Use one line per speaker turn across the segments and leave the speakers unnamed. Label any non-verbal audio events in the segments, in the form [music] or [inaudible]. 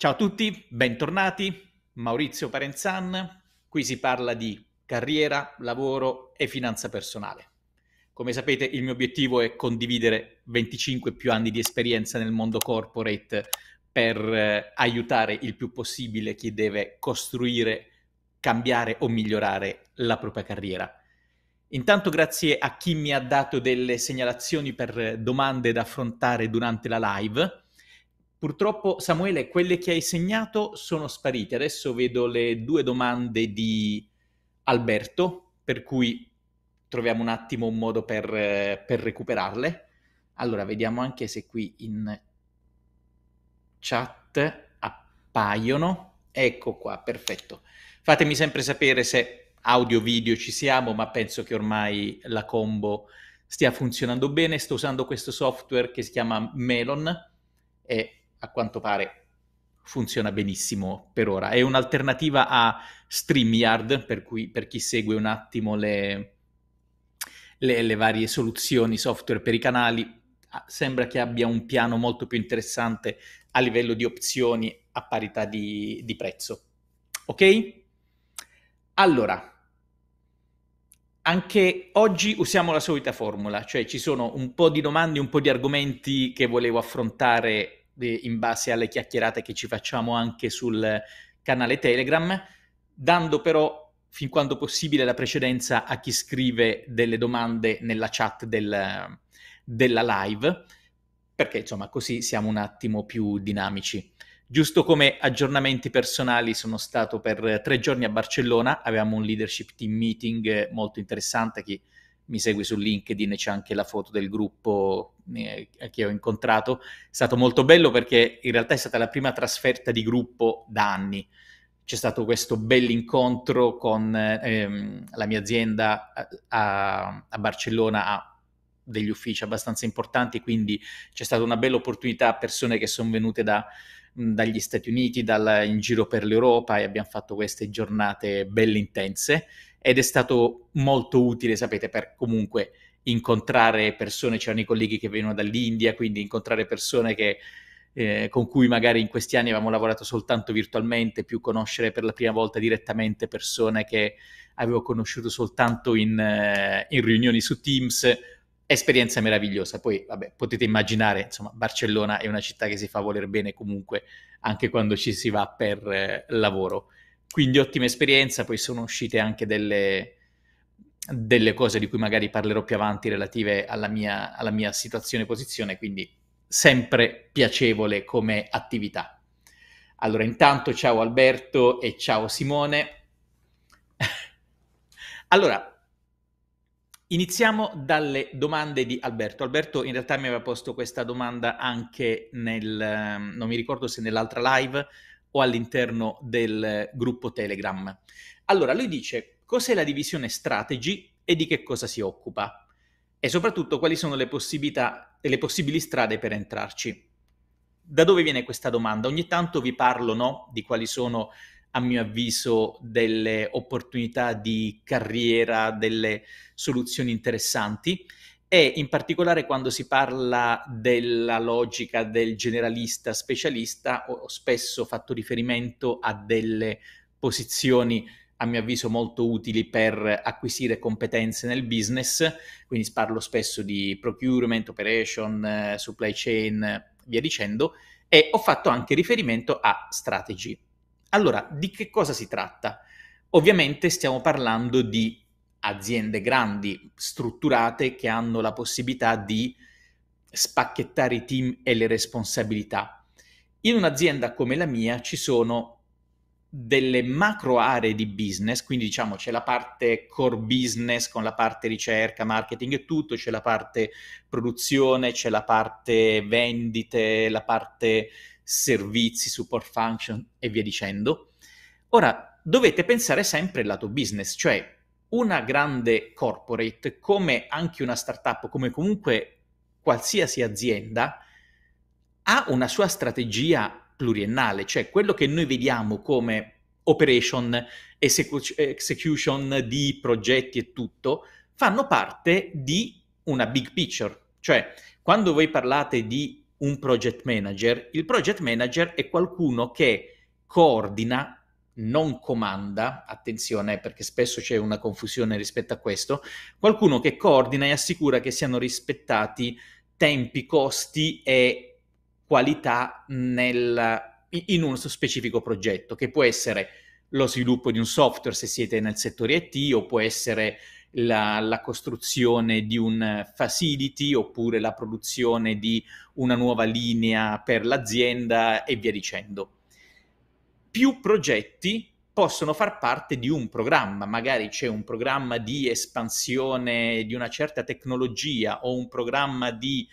Ciao a tutti, bentornati. Maurizio Parenzan, qui si parla di carriera, lavoro e finanza personale. Come sapete, il mio obiettivo è condividere 25 più anni di esperienza nel mondo corporate per eh, aiutare il più possibile chi deve costruire, cambiare o migliorare la propria carriera. Intanto grazie a chi mi ha dato delle segnalazioni per eh, domande da affrontare durante la live Purtroppo, Samuele, quelle che hai segnato sono sparite. Adesso vedo le due domande di Alberto, per cui troviamo un attimo un modo per, per recuperarle. Allora, vediamo anche se qui in chat appaiono. Ecco qua, perfetto. Fatemi sempre sapere se audio, video ci siamo, ma penso che ormai la combo stia funzionando bene. Sto usando questo software che si chiama Melon e a quanto pare funziona benissimo per ora. È un'alternativa a StreamYard, per, cui, per chi segue un attimo le, le, le varie soluzioni software per i canali, ah, sembra che abbia un piano molto più interessante a livello di opzioni a parità di, di prezzo. Ok? Allora, anche oggi usiamo la solita formula, cioè ci sono un po' di domande, un po' di argomenti che volevo affrontare in base alle chiacchierate che ci facciamo anche sul canale Telegram, dando però fin quando possibile la precedenza a chi scrive delle domande nella chat del, della live, perché insomma così siamo un attimo più dinamici. Giusto come aggiornamenti personali, sono stato per tre giorni a Barcellona, avevamo un leadership team meeting molto interessante che mi segui su LinkedIn, c'è anche la foto del gruppo eh, che ho incontrato. È stato molto bello perché in realtà è stata la prima trasferta di gruppo da anni. C'è stato questo bell'incontro con ehm, la mia azienda eh, a, a, Barcellona, ha degli uffici abbastanza importanti, quindi c'è stata una bella opportunità a persone che sono venute da, dagli Stati Uniti, dal, in giro per l'Europa e abbiamo fatto queste giornate belle intense ed è stato molto utile, sapete, per comunque incontrare persone, c'erano i colleghi che venivano dall'India, quindi incontrare persone che, eh, con cui magari in questi anni avevamo lavorato soltanto virtualmente, più conoscere per la prima volta direttamente persone che avevo conosciuto soltanto in, eh, in riunioni su Teams, esperienza meravigliosa. Poi, vabbè, potete immaginare, insomma, Barcellona è una città che si fa voler bene comunque anche quando ci si va per eh, lavoro. Quindi ottima esperienza, poi sono uscite anche delle, delle cose di cui magari parlerò più avanti relative alla mia, alla mia situazione e posizione, quindi sempre piacevole come attività. Allora, intanto ciao Alberto e ciao Simone. [laughs] allora, iniziamo dalle domande di Alberto. Alberto in realtà mi aveva posto questa domanda anche nel, non mi ricordo se nell'altra live, o all'interno del gruppo Telegram. Allora, lui dice cos'è la divisione strategy e di che cosa si occupa e soprattutto quali sono le possibilità e le possibili strade per entrarci. Da dove viene questa domanda? Ogni tanto vi parlo no, di quali sono, a mio avviso, delle opportunità di carriera, delle soluzioni interessanti e in particolare quando si parla della logica del generalista specialista, ho spesso fatto riferimento a delle posizioni a mio avviso molto utili per acquisire competenze nel business, quindi parlo spesso di procurement, operation, eh, supply chain, via dicendo, e ho fatto anche riferimento a strategy. Allora, di che cosa si tratta? Ovviamente stiamo parlando di aziende grandi, strutturate, che hanno la possibilità di spacchettare i team e le responsabilità. In un'azienda come la mia ci sono delle macro aree di business, quindi diciamo c'è la parte core business con la parte ricerca, marketing e tutto, c'è la parte produzione, c'è la parte vendite, la parte servizi, support function e via dicendo. Ora dovete pensare sempre al lato business, cioè una grande corporate, come anche una startup, come comunque qualsiasi azienda, ha una sua strategia pluriennale, cioè quello che noi vediamo come operation, esecu- execution di progetti e tutto, fanno parte di una big picture, cioè quando voi parlate di un project manager, il project manager è qualcuno che coordina non comanda, attenzione eh, perché spesso c'è una confusione rispetto a questo, qualcuno che coordina e assicura che siano rispettati tempi, costi e qualità nel, in uno specifico progetto, che può essere lo sviluppo di un software se siete nel settore IT o può essere la, la, costruzione di un facility oppure la produzione di una nuova linea per l'azienda e via dicendo più progetti possono far parte di un programma, magari c'è un programma di espansione di una certa tecnologia o un programma di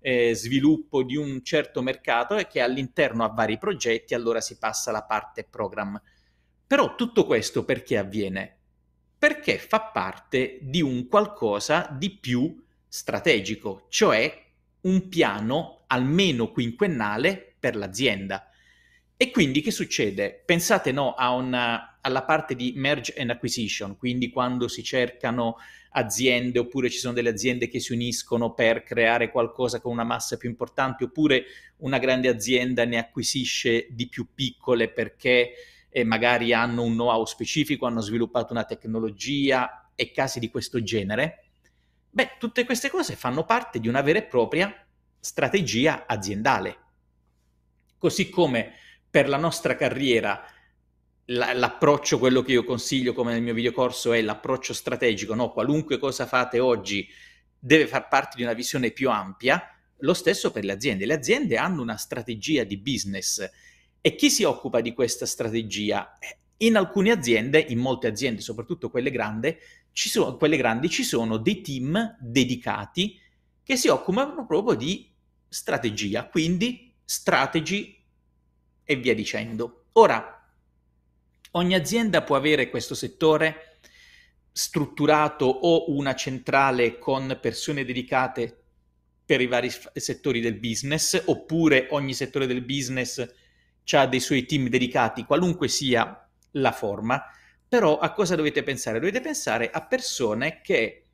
eh, sviluppo di un certo mercato e che all'interno ha vari progetti, allora si passa alla parte program. Però tutto questo perché avviene? Perché fa parte di un qualcosa di più strategico, cioè un piano almeno quinquennale per l'azienda e quindi che succede? Pensate no, una, alla parte di merge and acquisition, quindi quando si cercano aziende oppure ci sono delle aziende che si uniscono per creare qualcosa con una massa più importante oppure una grande azienda ne acquisisce di più piccole perché eh, magari hanno un know-how specifico, hanno sviluppato una tecnologia e casi di questo genere. Beh, tutte queste cose fanno parte di una vera e propria strategia aziendale. Così come per la nostra carriera la, l'approccio, quello che io consiglio come nel mio videocorso è l'approccio strategico, no? qualunque cosa fate oggi deve far parte di una visione più ampia, lo stesso per le aziende. Le aziende hanno una strategia di business e chi si occupa di questa strategia? In alcune aziende, in molte aziende, soprattutto quelle grandi, ci sono, quelle grandi, ci sono dei team dedicati che si occupano proprio di strategia, quindi strategy e via dicendo. Ora, ogni azienda può avere questo settore strutturato o una centrale con persone dedicate per i vari f- settori del business, oppure ogni settore del business ha dei suoi team dedicati, qualunque sia la forma, però a cosa dovete pensare? Dovete pensare a persone che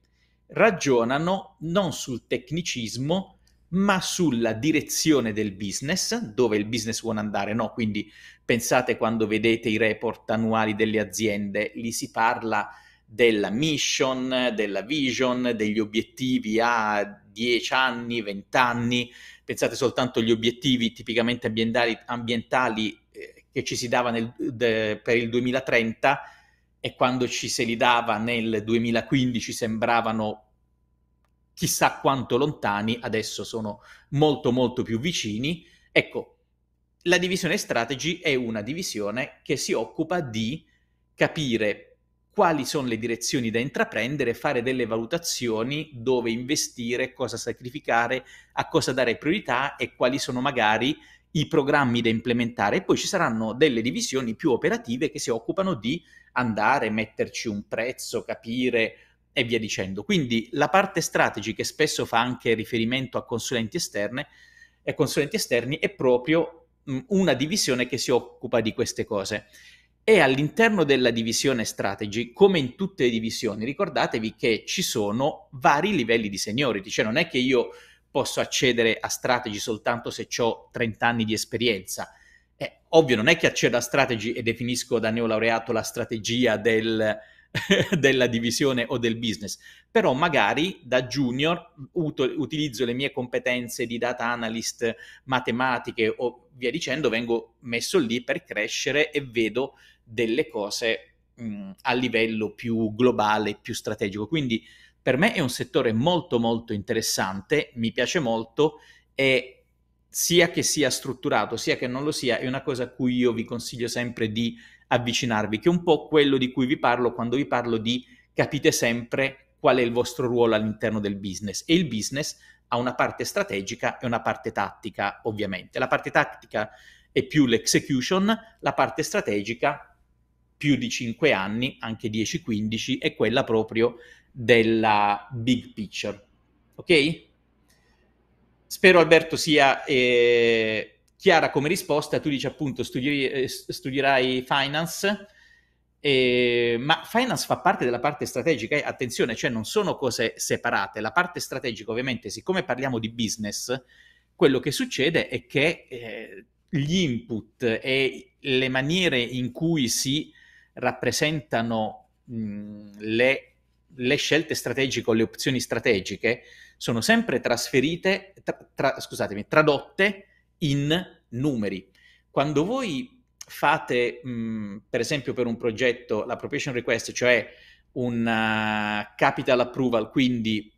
ragionano non sul tecnicismo, ma sulla direzione del business, dove il business vuole andare, no? Quindi pensate quando vedete i report annuali delle aziende, lì si parla della mission, della vision, degli obiettivi a 10 anni, 20 anni, pensate soltanto agli obiettivi tipicamente ambientali, ambientali eh, che ci si dava nel, de, per il 2030 e quando ci se li dava nel 2015 sembravano chissà quanto lontani, adesso sono molto molto più vicini. Ecco, la divisione strategy è una divisione che si occupa di capire quali sono le direzioni da intraprendere, fare delle valutazioni dove investire, cosa sacrificare, a cosa dare priorità e quali sono magari i programmi da implementare. E poi ci saranno delle divisioni più operative che si occupano di andare, metterci un prezzo, capire e via dicendo. Quindi la parte strategy che spesso fa anche riferimento a consulenti esterne e consulenti esterni è proprio una divisione che si occupa di queste cose. E all'interno della divisione strategy, come in tutte le divisioni, ricordatevi che ci sono vari livelli di seniority, cioè non è che io posso accedere a strategy soltanto se ho 30 anni di esperienza. Eh, ovvio, non è che accedo a strategy e definisco da neolaureato la strategia del [laughs] della divisione o del business, però magari da junior uto, utilizzo le mie competenze di data analyst, matematiche o via dicendo, vengo messo lì per crescere e vedo delle cose mh, a livello più globale, più strategico. Quindi per me è un settore molto molto interessante, mi piace molto e sia che sia strutturato, sia che non lo sia, è una cosa a cui io vi consiglio sempre di avvicinarvi, che è un po' quello di cui vi parlo quando vi parlo di capite sempre qual è il vostro ruolo all'interno del business e il business ha una parte strategica e una parte tattica, ovviamente. La parte tattica è più l'execution, la parte strategica più di 5 anni, anche 10-15, è quella proprio della big picture. Ok? Spero Alberto sia eh, Chiara come risposta, tu dici appunto studi- eh, studierai finance, eh, ma finance fa parte della parte strategica, eh, attenzione, cioè non sono cose separate, la parte strategica ovviamente, siccome parliamo di business, quello che succede è che eh, gli input e le maniere in cui si rappresentano mh, le, le, scelte strategiche o le opzioni strategiche sono sempre trasferite, tra, tra, scusatemi, tradotte in numeri. Quando voi fate, mh, per esempio, per un progetto l'appropriation request, cioè un eh, capital approval, quindi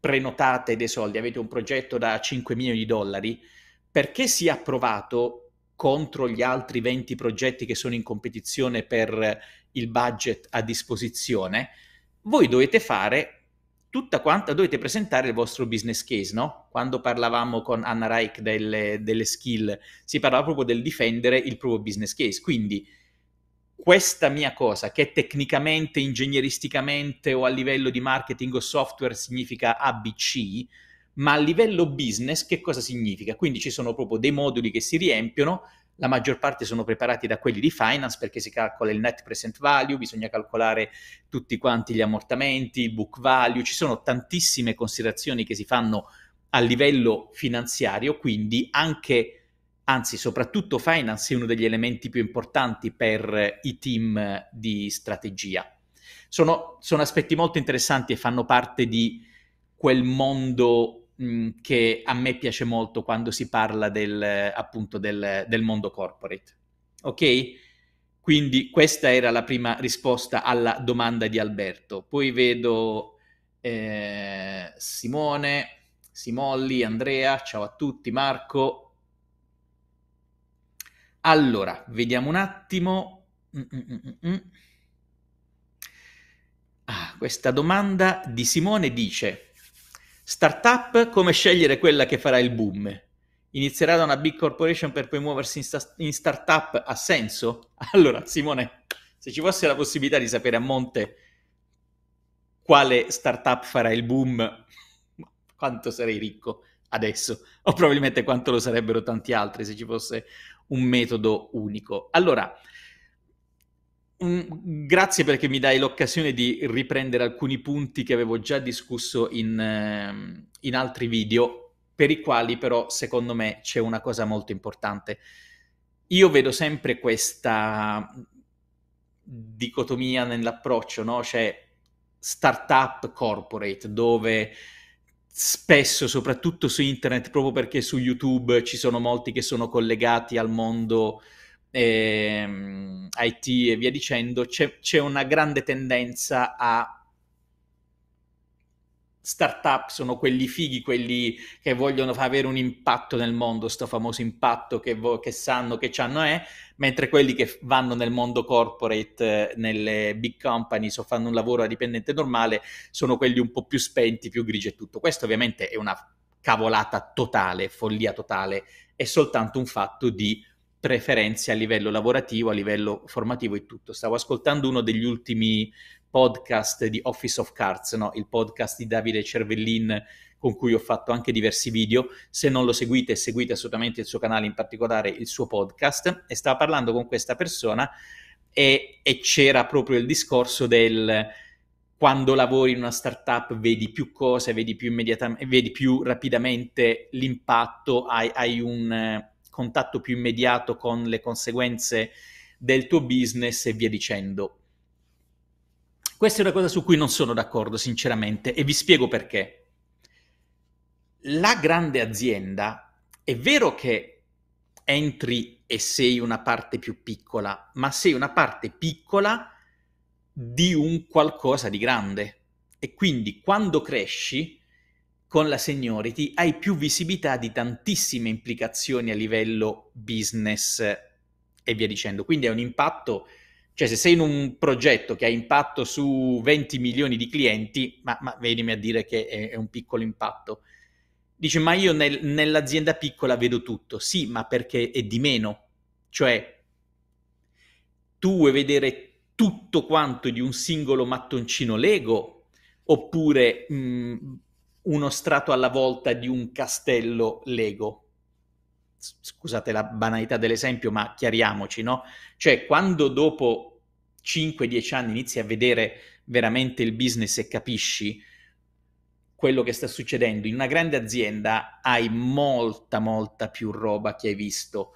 prenotate dei soldi, avete un progetto da 5 milioni di dollari, perché sia approvato contro gli altri 20 progetti che sono in competizione per il budget a disposizione, voi dovete fare tutta quanta dovete presentare il vostro business case, no? Quando parlavamo con Anna Reich delle, delle skill, si parlava proprio del difendere il proprio business case. Quindi questa mia cosa, che tecnicamente, ingegneristicamente o a livello di marketing o software significa ABC, ma a livello business che cosa significa? Quindi ci sono proprio dei moduli che si riempiono la maggior parte sono preparati da quelli di finance perché si calcola il net present value, bisogna calcolare tutti quanti gli ammortamenti, il book value, ci sono tantissime considerazioni che si fanno a livello finanziario, quindi anche, anzi soprattutto finance è uno degli elementi più importanti per i team di strategia. Sono, sono aspetti molto interessanti e fanno parte di quel mondo che a me piace molto quando si parla del, appunto del, del mondo corporate. Ok? Quindi questa era la prima risposta alla domanda di Alberto. Poi vedo eh, Simone, Simolli, Andrea, ciao a tutti, Marco. Allora, vediamo un attimo. Mm, mm, mm, ah, questa domanda di Simone dice Startup, come scegliere quella che farà il boom? Inizierà da una big corporation per poi muoversi in, sta- in startup ha senso? [laughs] Allora, Simone, se ci fosse la possibilità di sapere a monte quale startup farà il boom, [laughs] quanto sarei ricco adesso, o probabilmente quanto lo sarebbero tanti altri se ci fosse un metodo unico. Allora, Mm, grazie perché mi dai l'occasione di riprendere alcuni punti che avevo già discusso in, ehm, in, altri video, per i quali però secondo me c'è una cosa molto importante. Io vedo sempre questa dicotomia nell'approccio, no? Cioè startup corporate, dove spesso, soprattutto su internet, proprio perché su YouTube ci sono molti che sono collegati al mondo ehm, IT e via dicendo, c'è, c'è una grande tendenza a startup sono quelli fighi, quelli che vogliono avere un impatto nel mondo, sto famoso impatto che, vo- che sanno che c'hanno è, mentre quelli che vanno nel mondo corporate, eh, nelle big companies o fanno un lavoro a dipendente normale, sono quelli un po' più spenti, più grigi e tutto. Questo ovviamente è una cavolata totale, follia totale, è soltanto un fatto di preferenze a livello lavorativo, a livello formativo e tutto. Stavo ascoltando uno degli ultimi podcast di Office of Cards, no? il podcast di Davide Cervellin con cui ho fatto anche diversi video. Se non lo seguite, seguite assolutamente il suo canale, in particolare il suo podcast. E stava parlando con questa persona e, e c'era proprio il discorso del quando lavori in una startup vedi più cose, vedi più, immediatamente, vedi più rapidamente l'impatto, hai, hai un contatto più immediato con le conseguenze del tuo business e via dicendo. Questa è una cosa su cui non sono d'accordo, sinceramente, e vi spiego perché. La grande azienda è vero che entri e sei una parte più piccola, ma sei una parte piccola di un qualcosa di grande. E quindi quando cresci, con la seniority hai più visibilità di tantissime implicazioni a livello business e via dicendo. Quindi è un impatto, cioè se sei in un progetto che ha impatto su 20 milioni di clienti, ma, ma venimi a dire che è, è un piccolo impatto. Dice, ma io nel, nell'azienda piccola vedo tutto. Sì, ma perché è di meno. Cioè, tu vuoi vedere tutto quanto di un singolo mattoncino Lego? Oppure... Mh, uno strato alla volta di un castello Lego. Scusate la banalità dell'esempio, ma chiariamoci, no? Cioè, quando dopo 5-10 anni inizi a vedere veramente il business e capisci quello che sta succedendo, in una grande azienda hai molta, molta più roba che hai visto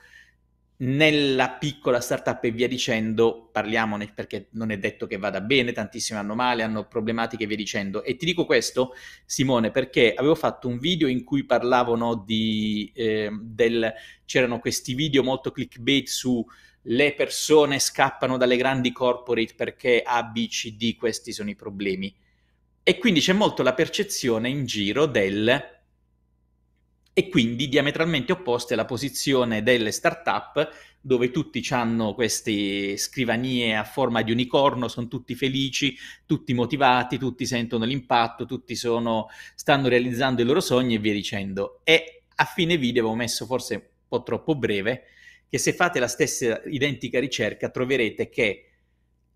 nella piccola startup e via dicendo, parliamone perché non è detto che vada bene, tantissime hanno male, hanno problematiche e via dicendo. E ti dico questo, Simone, perché avevo fatto un video in cui parlavano di... Eh, del, c'erano questi video molto clickbait su le persone scappano dalle grandi corporate perché A, B, C, D, questi sono i problemi. E quindi c'è molto la percezione in giro del e quindi diametralmente opposte alla posizione delle start-up dove tutti hanno queste scrivanie a forma di unicorno, sono tutti felici, tutti motivati, tutti sentono l'impatto, tutti sono, stanno realizzando i loro sogni e via dicendo. E a fine video avevo messo forse un po' troppo breve che se fate la stessa identica ricerca troverete che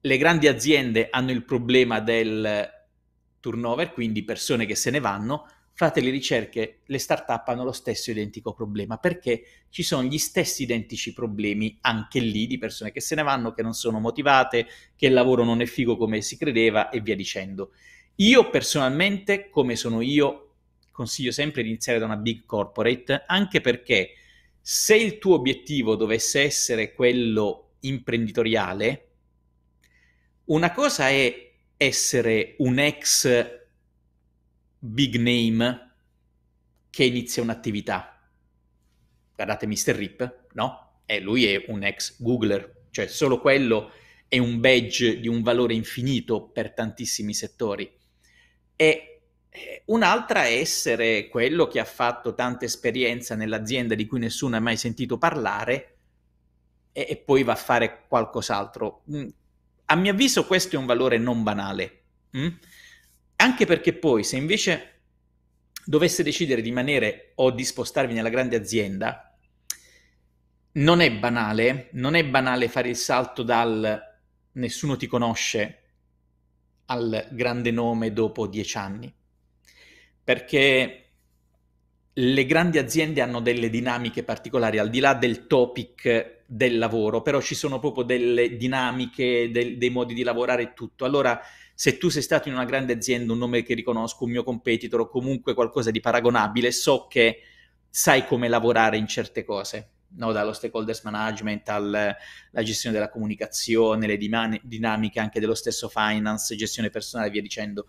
le grandi aziende hanno il problema del turnover, quindi persone che se ne vanno, Fate le ricerche, le startup hanno lo stesso identico problema, perché ci sono gli stessi identici problemi anche lì di persone che se ne vanno, che non sono motivate, che il lavoro non è figo come si credeva e via dicendo. Io personalmente, come sono io, consiglio sempre di iniziare da una big corporate, anche perché se il tuo obiettivo dovesse essere quello imprenditoriale, una cosa è essere un ex big name che inizia un'attività. Guardate Mr. Rip, no? eh, lui è un ex Googler, cioè solo quello è un badge di un valore infinito per tantissimi settori. E eh, un'altra è essere quello che ha fatto tanta esperienza nell'azienda di cui nessuno ha mai sentito parlare e, e poi va a fare qualcos'altro. Mm, a mio avviso questo è un valore non banale. Mm? Anche perché poi se invece dovesse decidere di rimanere o di spostarvi nella grande azienda, non è banale, non è banale fare il salto dal nessuno ti conosce al grande nome dopo dieci anni, perché le grandi aziende hanno delle dinamiche particolari, al di là del topic del lavoro, però ci sono proprio delle dinamiche, del, dei modi di lavorare e tutto. Allora, se tu sei stato in una grande azienda, un nome che riconosco, un mio competitor o comunque qualcosa di paragonabile, so che sai come lavorare in certe cose. No, dallo stakeholders management alla gestione della comunicazione, le diman- dinamiche anche dello stesso finance, gestione personale e via dicendo.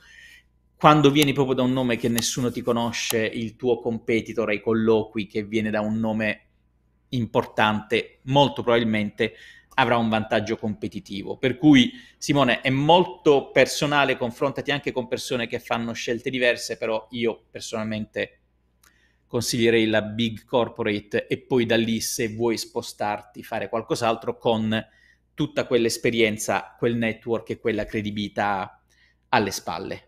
Quando vieni proprio da un nome che nessuno ti conosce, il tuo competitor ai colloqui che viene da un nome importante, molto probabilmente avrà un vantaggio competitivo. Per cui, Simone, è molto personale, confrontati anche con persone che fanno scelte diverse, però io personalmente consiglierei la big corporate e poi da lì, se vuoi spostarti, fare qualcos'altro con tutta quell'esperienza, quel network e quella credibilità alle spalle.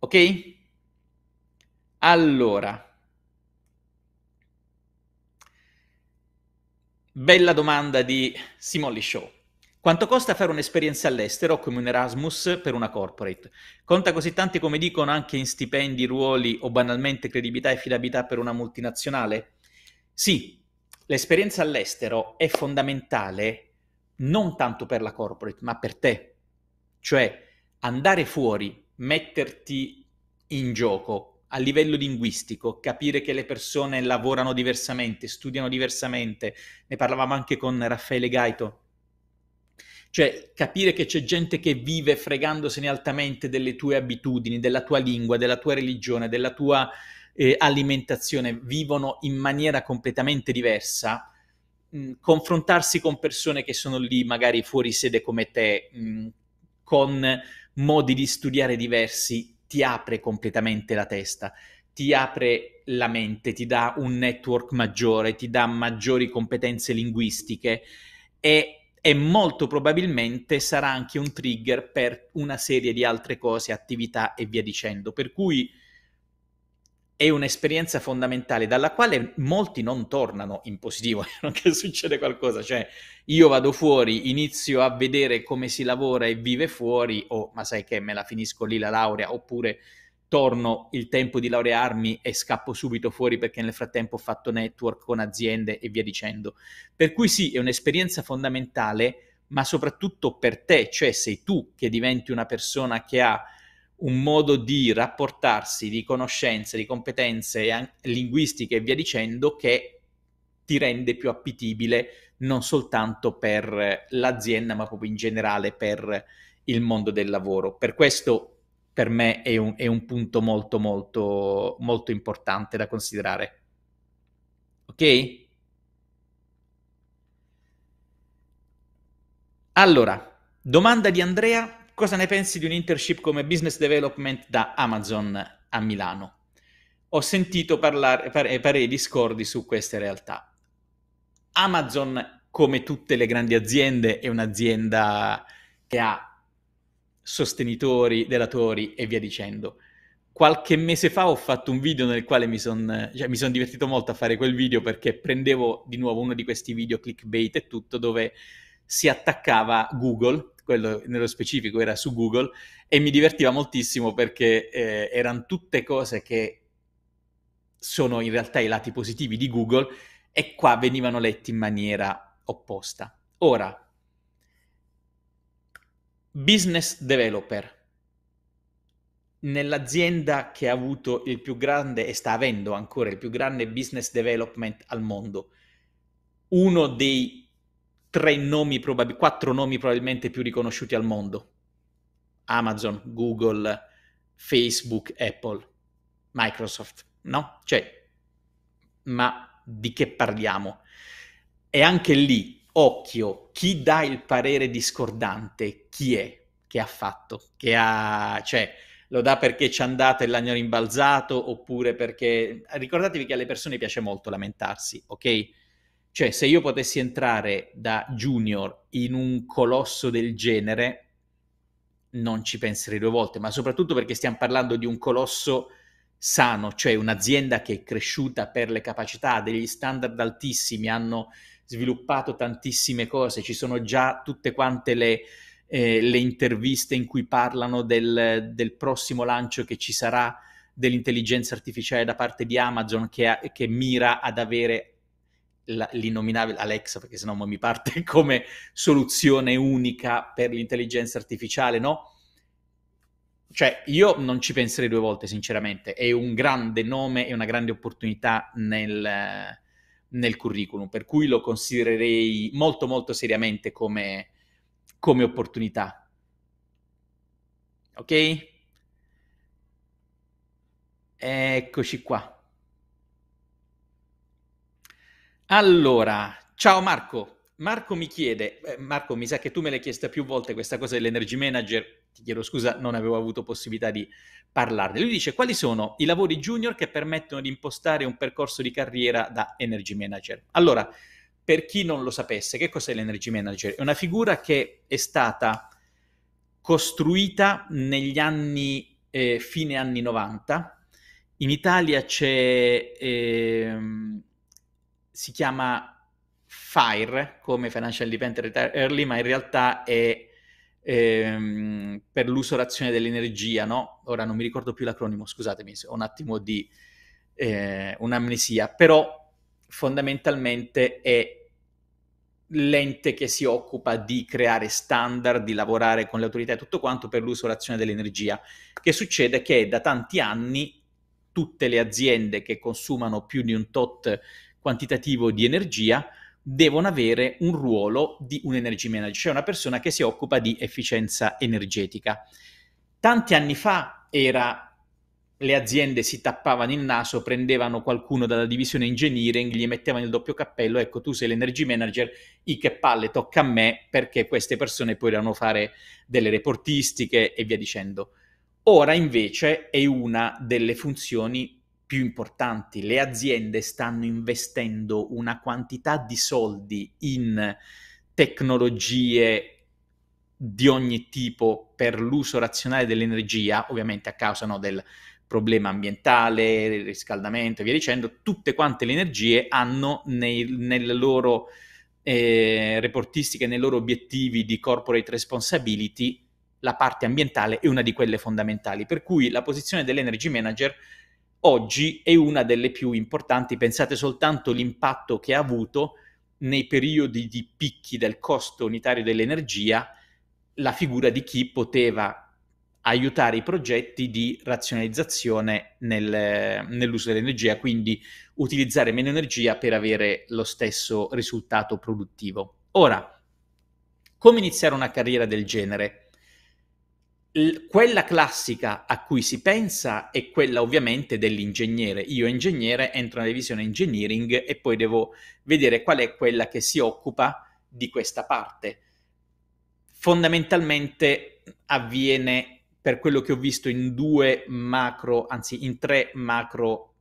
Ok? Allora, Bella domanda di Simolli Show. Quanto costa fare un'esperienza all'estero come un Erasmus per una corporate? Conta così tanti come dicono anche in stipendi, ruoli o banalmente credibilità e fidabilità per una multinazionale? Sì, l'esperienza all'estero è fondamentale non tanto per la corporate, ma per te. Cioè andare fuori, metterti in gioco, a livello linguistico, capire che le persone lavorano diversamente, studiano diversamente, ne parlavamo anche con Raffaele Gaito, cioè capire che c'è gente che vive fregandosene altamente delle tue abitudini, della tua lingua, della tua religione, della tua eh, alimentazione, vivono in maniera completamente diversa, mh, mm, confrontarsi con persone che sono lì magari fuori sede come te, mh, mm, con modi di studiare diversi, ti apre completamente la testa, ti apre la mente, ti dà un network maggiore, ti dà maggiori competenze linguistiche e, e molto probabilmente sarà anche un trigger per una serie di altre cose, attività e via dicendo. Per cui è un'esperienza fondamentale dalla quale molti non tornano in positivo, non [laughs] che succede qualcosa, cioè io vado fuori, inizio a vedere come si lavora e vive fuori, o oh, ma sai che me la finisco lì la laurea, oppure torno il tempo di laurearmi e scappo subito fuori perché nel frattempo ho fatto network con aziende e via dicendo. Per cui sì, è un'esperienza fondamentale, ma soprattutto per te, cioè sei tu che diventi una persona che ha un modo di rapportarsi, di conoscenze, di competenze linguistiche e via dicendo che ti rende più appetibile non soltanto per l'azienda, ma proprio in generale per il mondo del lavoro. Per questo per me è un, è un punto molto molto molto importante da considerare. Ok? Allora, domanda di Andrea, cosa ne pensi di un internship come business development da Amazon a Milano? Ho sentito parlare pare, pareri discordi su queste realtà. Amazon, come tutte le grandi aziende, è un'azienda che ha sostenitori, delatori e via dicendo. Qualche mese fa ho fatto un video nel quale mi sono cioè, son divertito molto a fare quel video perché prendevo di nuovo uno di questi video clickbait e tutto dove si attaccava Google, quello nello specifico era su Google, e mi divertiva moltissimo perché eh, erano tutte cose che sono in realtà i lati positivi di Google e qua venivano letti in maniera opposta. Ora, business developer nell'azienda che ha avuto il più grande e sta avendo ancora il più grande business development al mondo, uno dei tre nomi, probab- quattro nomi probabilmente più riconosciuti al mondo, Amazon, Google, Facebook, Apple, Microsoft, no? Cioè, ma di che parliamo. E anche lì, occhio, chi dà il parere discordante, chi è che ha fatto, che ha, cioè, lo dà perché ci andate e l'hanno rimbalzato, oppure perché... Ricordatevi che alle persone piace molto lamentarsi, ok? Cioè, se io potessi entrare da junior in un colosso del genere, non ci penserei due volte, ma soprattutto perché stiamo parlando di un colosso sano, cioè un'azienda che è cresciuta per le capacità, degli standard altissimi, hanno sviluppato tantissime cose, ci sono già tutte quante le, eh, le interviste in cui parlano del, del, prossimo lancio che ci sarà dell'intelligenza artificiale da parte di Amazon che, ha, che mira ad avere la, l'innominabile Alexa, perché sennò mi parte [laughs] come soluzione unica per l'intelligenza artificiale, no? cioè, io non ci penserei due volte, sinceramente. È un grande nome e una grande opportunità nel, nel, curriculum, per cui lo considererei molto, molto seriamente come, come opportunità. Ok? Eccoci qua. Allora, ciao Marco. Marco mi chiede, eh, Marco, mi sa che tu me l'hai chiesta più volte questa cosa dell'energy manager ti chiedo scusa, non avevo avuto possibilità di parlarne. Lui dice quali sono i lavori junior che permettono di impostare un percorso di carriera da energy manager. Allora, per chi non lo sapesse, che cos'è l'energy manager? È una figura che è stata costruita negli anni, eh, fine anni 90. In Italia c'è, eh, si chiama FIRE come Financial Independent Early, ma in realtà è ehm, per l'usorazione dell'energia, no? Ora non mi ricordo più l'acronimo, scusatemi, ho un attimo di eh, un'amnesia, però fondamentalmente è l'ente che si occupa di creare standard, di lavorare con le autorità e tutto quanto per l'usorazione dell'energia. Che succede che da tanti anni tutte le aziende che consumano più di un tot quantitativo di energia devono avere un ruolo di un energy manager, cioè una persona che si occupa di efficienza energetica. Tanti anni fa era le aziende si tappavano il naso, prendevano qualcuno dalla divisione engineering, gli mettevano il doppio cappello, ecco tu sei l'energy manager, i che palle, tocca a me, perché queste persone poi erano fare delle reportistiche e via dicendo. Ora invece è una delle funzioni più importanti, le aziende stanno investendo una quantità di soldi in tecnologie di ogni tipo per l'uso razionale dell'energia, ovviamente a causa no, del problema ambientale, riscaldamento e via dicendo, tutte quante le energie hanno nei, nelle loro eh, reportistiche, nei loro obiettivi di corporate responsibility, la parte ambientale è una di quelle fondamentali, per cui la posizione dell'energy manager oggi è una delle più importanti. Pensate soltanto all'impatto che ha avuto nei periodi di picchi del costo unitario dell'energia la figura di chi poteva aiutare i progetti di razionalizzazione nel, nell'uso dell'energia, quindi utilizzare meno energia per avere lo stesso risultato produttivo. Ora, come iniziare una carriera del genere? quella classica a cui si pensa è quella ovviamente dell'ingegnere. Io ingegnere entro nella divisione engineering e poi devo vedere qual è quella che si occupa di questa parte. Fondamentalmente avviene per quello che ho visto in due macro, anzi in tre macro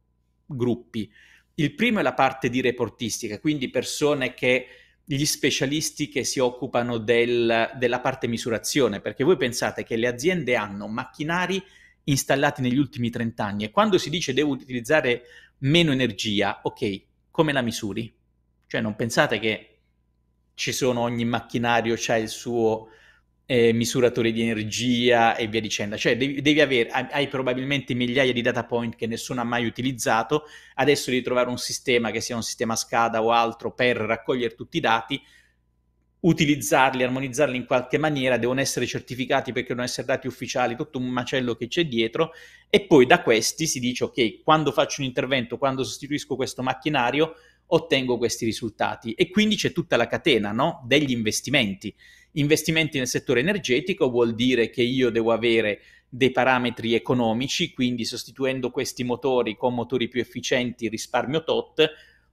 gruppi. Il primo è la parte di reportistica, quindi persone che gli specialisti che si occupano del, della parte misurazione, perché voi pensate che le aziende hanno macchinari installati negli ultimi 30 anni e quando si dice devo utilizzare meno energia, ok, come la misuri? Cioè non pensate che ci sono ogni macchinario, c'è il suo eh, misuratori di energia e via dicendo. Cioè devi, devi avere, hai, hai, probabilmente migliaia di data point che nessuno ha mai utilizzato, adesso devi trovare un sistema che sia un sistema SCADA o altro per raccogliere tutti i dati, utilizzarli, armonizzarli in qualche maniera, devono essere certificati perché devono essere dati ufficiali, tutto un macello che c'è dietro e poi da questi si dice ok, quando faccio un intervento, quando sostituisco questo macchinario, ottengo questi risultati e quindi c'è tutta la catena no? degli investimenti investimenti nel settore energetico vuol dire che io devo avere dei parametri economici, quindi sostituendo questi motori con motori più efficienti risparmio tot,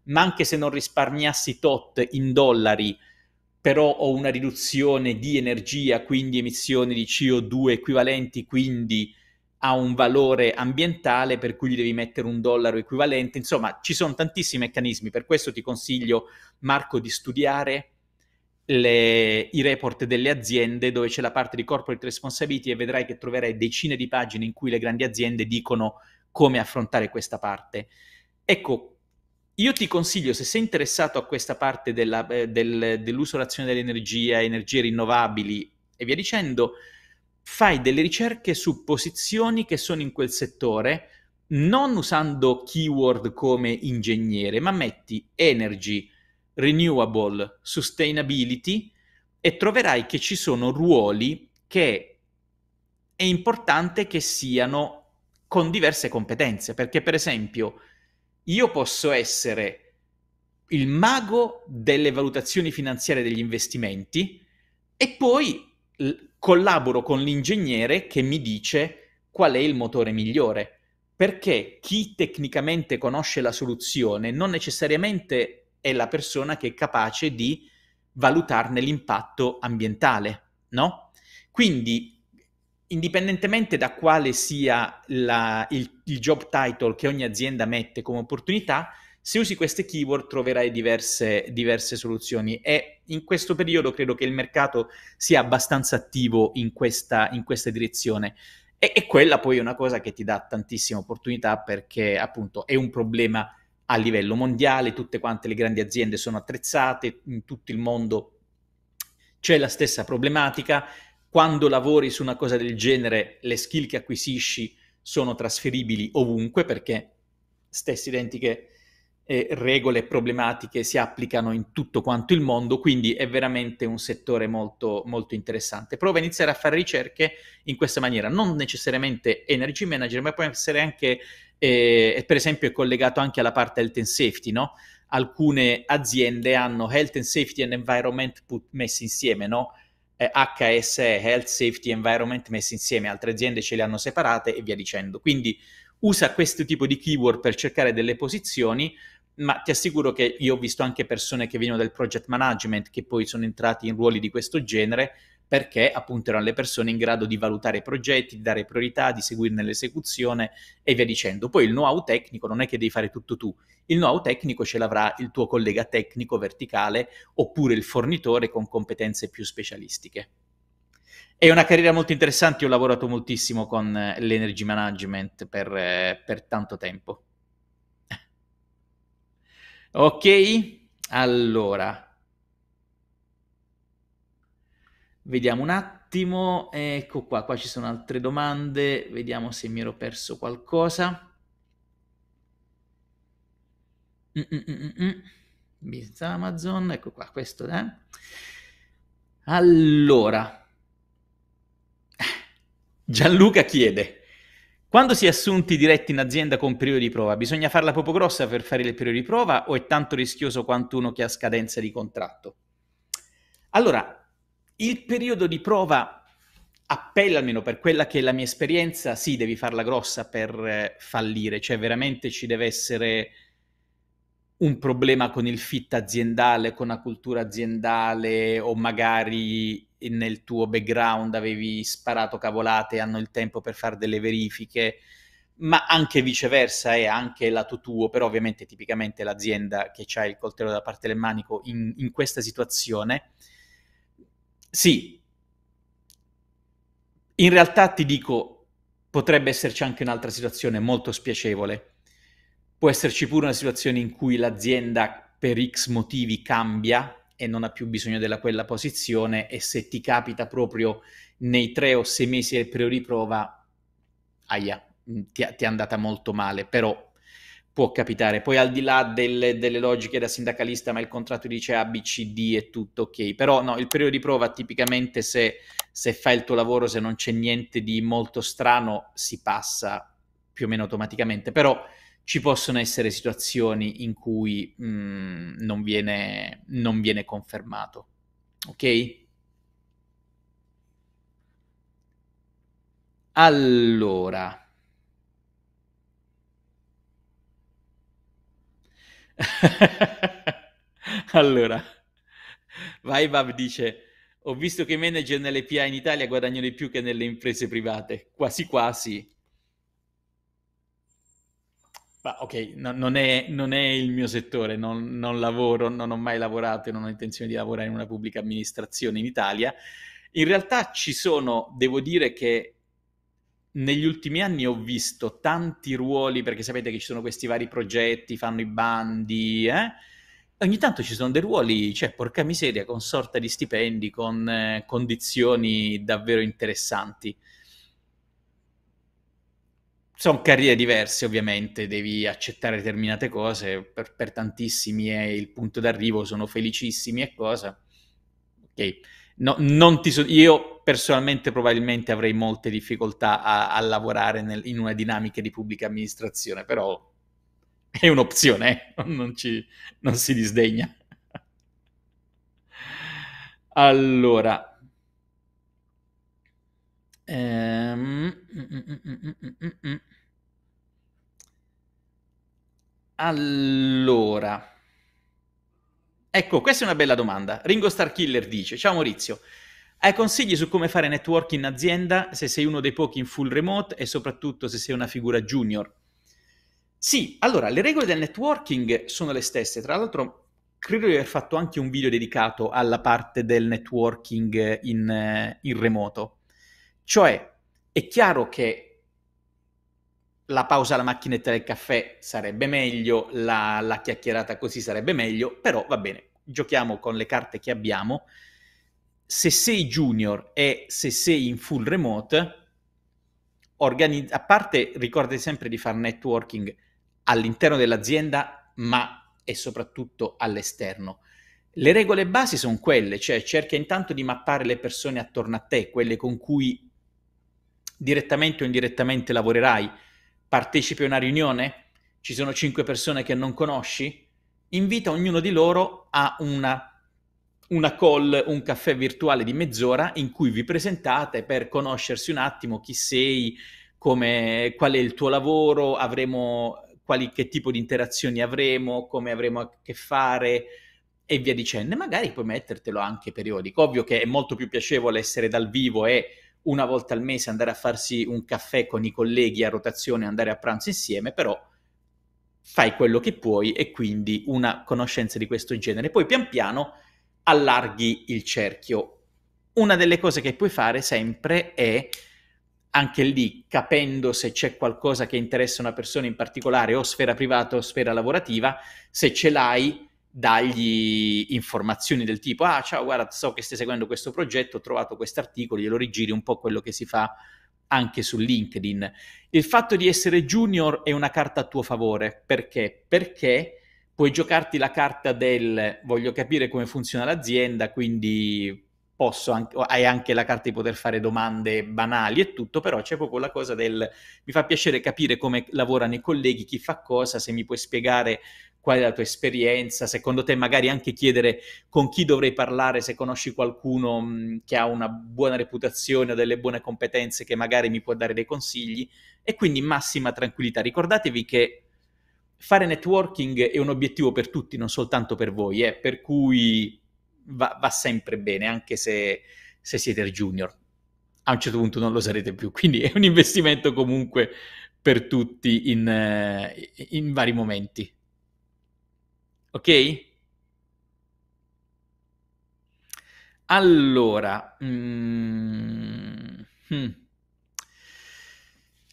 ma anche se non risparmiassi tot in dollari, però ho una riduzione di energia, quindi emissioni di CO2 equivalenti, quindi ha un valore ambientale per cui gli devi mettere un dollaro equivalente. Insomma, ci sono tantissimi meccanismi, per questo ti consiglio Marco di studiare le, i report delle aziende dove c'è la parte di corporate responsibility e vedrai che troverai decine di pagine in cui le grandi aziende dicono come affrontare questa parte. Ecco, io ti consiglio, se sei interessato a questa parte della, eh, del, dell'uso dell'azione dell'energia, energie rinnovabili e via dicendo, fai delle ricerche su posizioni che sono in quel settore, non usando keyword come ingegnere, ma metti energy, renewable, sustainability e troverai che ci sono ruoli che è importante che siano con diverse competenze, perché per esempio io posso essere il mago delle valutazioni finanziarie degli investimenti e poi l- collaboro con l'ingegnere che mi dice qual è il motore migliore, perché chi tecnicamente conosce la soluzione non necessariamente è la persona che è capace di valutarne l'impatto ambientale, no? Quindi indipendentemente da quale sia la, il, il, job title che ogni azienda mette come opportunità, se usi queste keyword troverai diverse, diverse, soluzioni e in questo periodo credo che il mercato sia abbastanza attivo in questa, in questa direzione. E, e, quella poi è una cosa che ti dà tantissime opportunità perché appunto è un problema a livello mondiale, tutte quante le grandi aziende sono attrezzate, in tutto il mondo c'è la stessa problematica. Quando lavori su una cosa del genere, le skill che acquisisci sono trasferibili ovunque perché stesse identiche eh, regole e problematiche si applicano in tutto quanto il mondo, quindi è veramente un settore molto, molto interessante. Prova a iniziare a fare ricerche in questa maniera, non necessariamente energy manager, ma può essere anche e, e per esempio è collegato anche alla parte health and safety, no? Alcune aziende hanno health and safety and environment put- messi insieme, no? HSE, health, safety, environment messi insieme, altre aziende ce le hanno separate e via dicendo. Quindi usa questo tipo di keyword per cercare delle posizioni, ma ti assicuro che io ho visto anche persone che vengono dal project management che poi sono entrati in ruoli di questo genere perché appunto erano le persone in grado di valutare i progetti, di dare priorità, di seguirne l'esecuzione e via dicendo. Poi il know-how tecnico non è che devi fare tutto tu, il know-how tecnico ce l'avrà il tuo collega tecnico verticale oppure il fornitore con competenze più specialistiche. È una carriera molto interessante, io ho lavorato moltissimo con eh, l'energy management per, eh, per tanto tempo. [laughs] ok, allora, Vediamo un attimo, ecco qua, qua ci sono altre domande, vediamo se mi ero perso qualcosa. Business mm, mm, mm, Amazon, ecco qua, questo eh? Allora, Gianluca chiede, quando si è assunti diretti in azienda con periodo di prova, bisogna farla proprio grossa per fare il periodo di prova o è tanto rischioso quanto uno che ha scadenza di contratto? Allora, il periodo di prova appella, almeno per quella che è la mia esperienza, sì, devi farla grossa per eh, fallire, cioè veramente ci deve essere un problema con il fit aziendale, con la cultura aziendale o magari nel tuo background avevi sparato cavolate e hanno il tempo per fare delle verifiche, ma anche viceversa è eh, anche lato tuo, però ovviamente tipicamente l'azienda che ha il coltello da parte del manico in, in questa situazione sì, in realtà ti dico, potrebbe esserci anche un'altra situazione molto spiacevole. Può esserci pure una situazione in cui l'azienda per X motivi cambia e non ha più bisogno della quella posizione e se ti capita proprio nei tre o sei mesi del periodo di prova, aia, ti, ti è andata molto male, però può capitare. Poi al di là delle, delle, logiche da sindacalista, ma il contratto dice A, B, C, D e tutto ok. Però no, il periodo di prova tipicamente se, se fai il tuo lavoro, se non c'è niente di molto strano, si passa più o meno automaticamente. Però ci possono essere situazioni in cui mh, mm, non, viene, non viene confermato. Ok? Allora... [laughs] allora, Vaibhav dice, ho visto che i manager nelle PA in Italia guadagnano di più che nelle imprese private, quasi quasi. Ma ok, no, non, è, non, è, il mio settore, non, non lavoro, non ho mai lavorato e non ho intenzione di lavorare in una pubblica amministrazione in Italia. In realtà ci sono, devo dire che negli ultimi anni ho visto tanti ruoli, perché sapete che ci sono questi vari progetti, fanno i bandi, eh? ogni tanto ci sono dei ruoli, cioè porca miseria, con sorta di stipendi, con eh, condizioni davvero interessanti. Sono carriere diverse, ovviamente, devi accettare determinate cose, per, per tantissimi è il punto d'arrivo, sono felicissimi e cosa. Ok no, non ti so- io personalmente probabilmente avrei molte difficoltà a, a lavorare nel, in una dinamica di pubblica amministrazione, però è un'opzione, eh? non, ci, non si disdegna. Allora, ehm, mm, mm, mm, allora. Ecco, questa è una bella domanda. Ringo Starkiller dice, ciao Maurizio, hai consigli su come fare networking in azienda se sei uno dei pochi in full remote e soprattutto se sei una figura junior? Sì, allora, le regole del networking sono le stesse. Tra l'altro, credo di aver fatto anche un video dedicato alla parte del networking in, eh, in remoto. Cioè, è chiaro che la pausa alla macchinetta del caffè sarebbe meglio, la, la chiacchierata così sarebbe meglio, però va bene, giochiamo con le carte che abbiamo. Se sei junior e se sei in full remote, organizz- a parte ricordati sempre di fare networking all'interno dell'azienda, ma e soprattutto all'esterno. Le regole basi sono quelle, cioè cerca intanto di mappare le persone attorno a te, quelle con cui direttamente o indirettamente lavorerai partecipi a una riunione, ci sono cinque persone che non conosci, invita ognuno di loro a una, una call, un caffè virtuale di mezz'ora in cui vi presentate per conoscersi un attimo chi sei, come, qual è il tuo lavoro, avremo quali, che tipo di interazioni avremo, come avremo a che fare e via dicendo. Magari puoi mettertelo anche periodico. Ovvio che è molto più piacevole essere dal vivo e una volta al mese andare a farsi un caffè con i colleghi a rotazione, andare a pranzo insieme, però fai quello che puoi e quindi una conoscenza di questo genere. Poi pian piano allarghi il cerchio. Una delle cose che puoi fare sempre è anche lì capendo se c'è qualcosa che interessa una persona in particolare o sfera privata o sfera lavorativa, se ce l'hai dargli informazioni del tipo ah ciao guarda so che stai seguendo questo progetto ho trovato questo articolo glielo rigiri un po' quello che si fa anche su LinkedIn il fatto di essere junior è una carta a tuo favore perché perché puoi giocarti la carta del voglio capire come funziona l'azienda quindi posso anche, hai anche la carta di poter fare domande banali e tutto, però c'è proprio la cosa del mi fa piacere capire come lavorano i colleghi, chi fa cosa, se mi puoi spiegare qual è la tua esperienza, secondo te magari anche chiedere con chi dovrei parlare se conosci qualcuno mm, che ha una buona reputazione o delle buone competenze che magari mi può dare dei consigli e quindi massima tranquillità. Ricordatevi che fare networking è un obiettivo per tutti, non soltanto per voi, eh, per cui va, va, sempre bene anche se, se siete junior. A un certo punto non lo sarete più, quindi è un investimento comunque per tutti in, eh, in vari momenti. Ok? Allora, mm, hmm.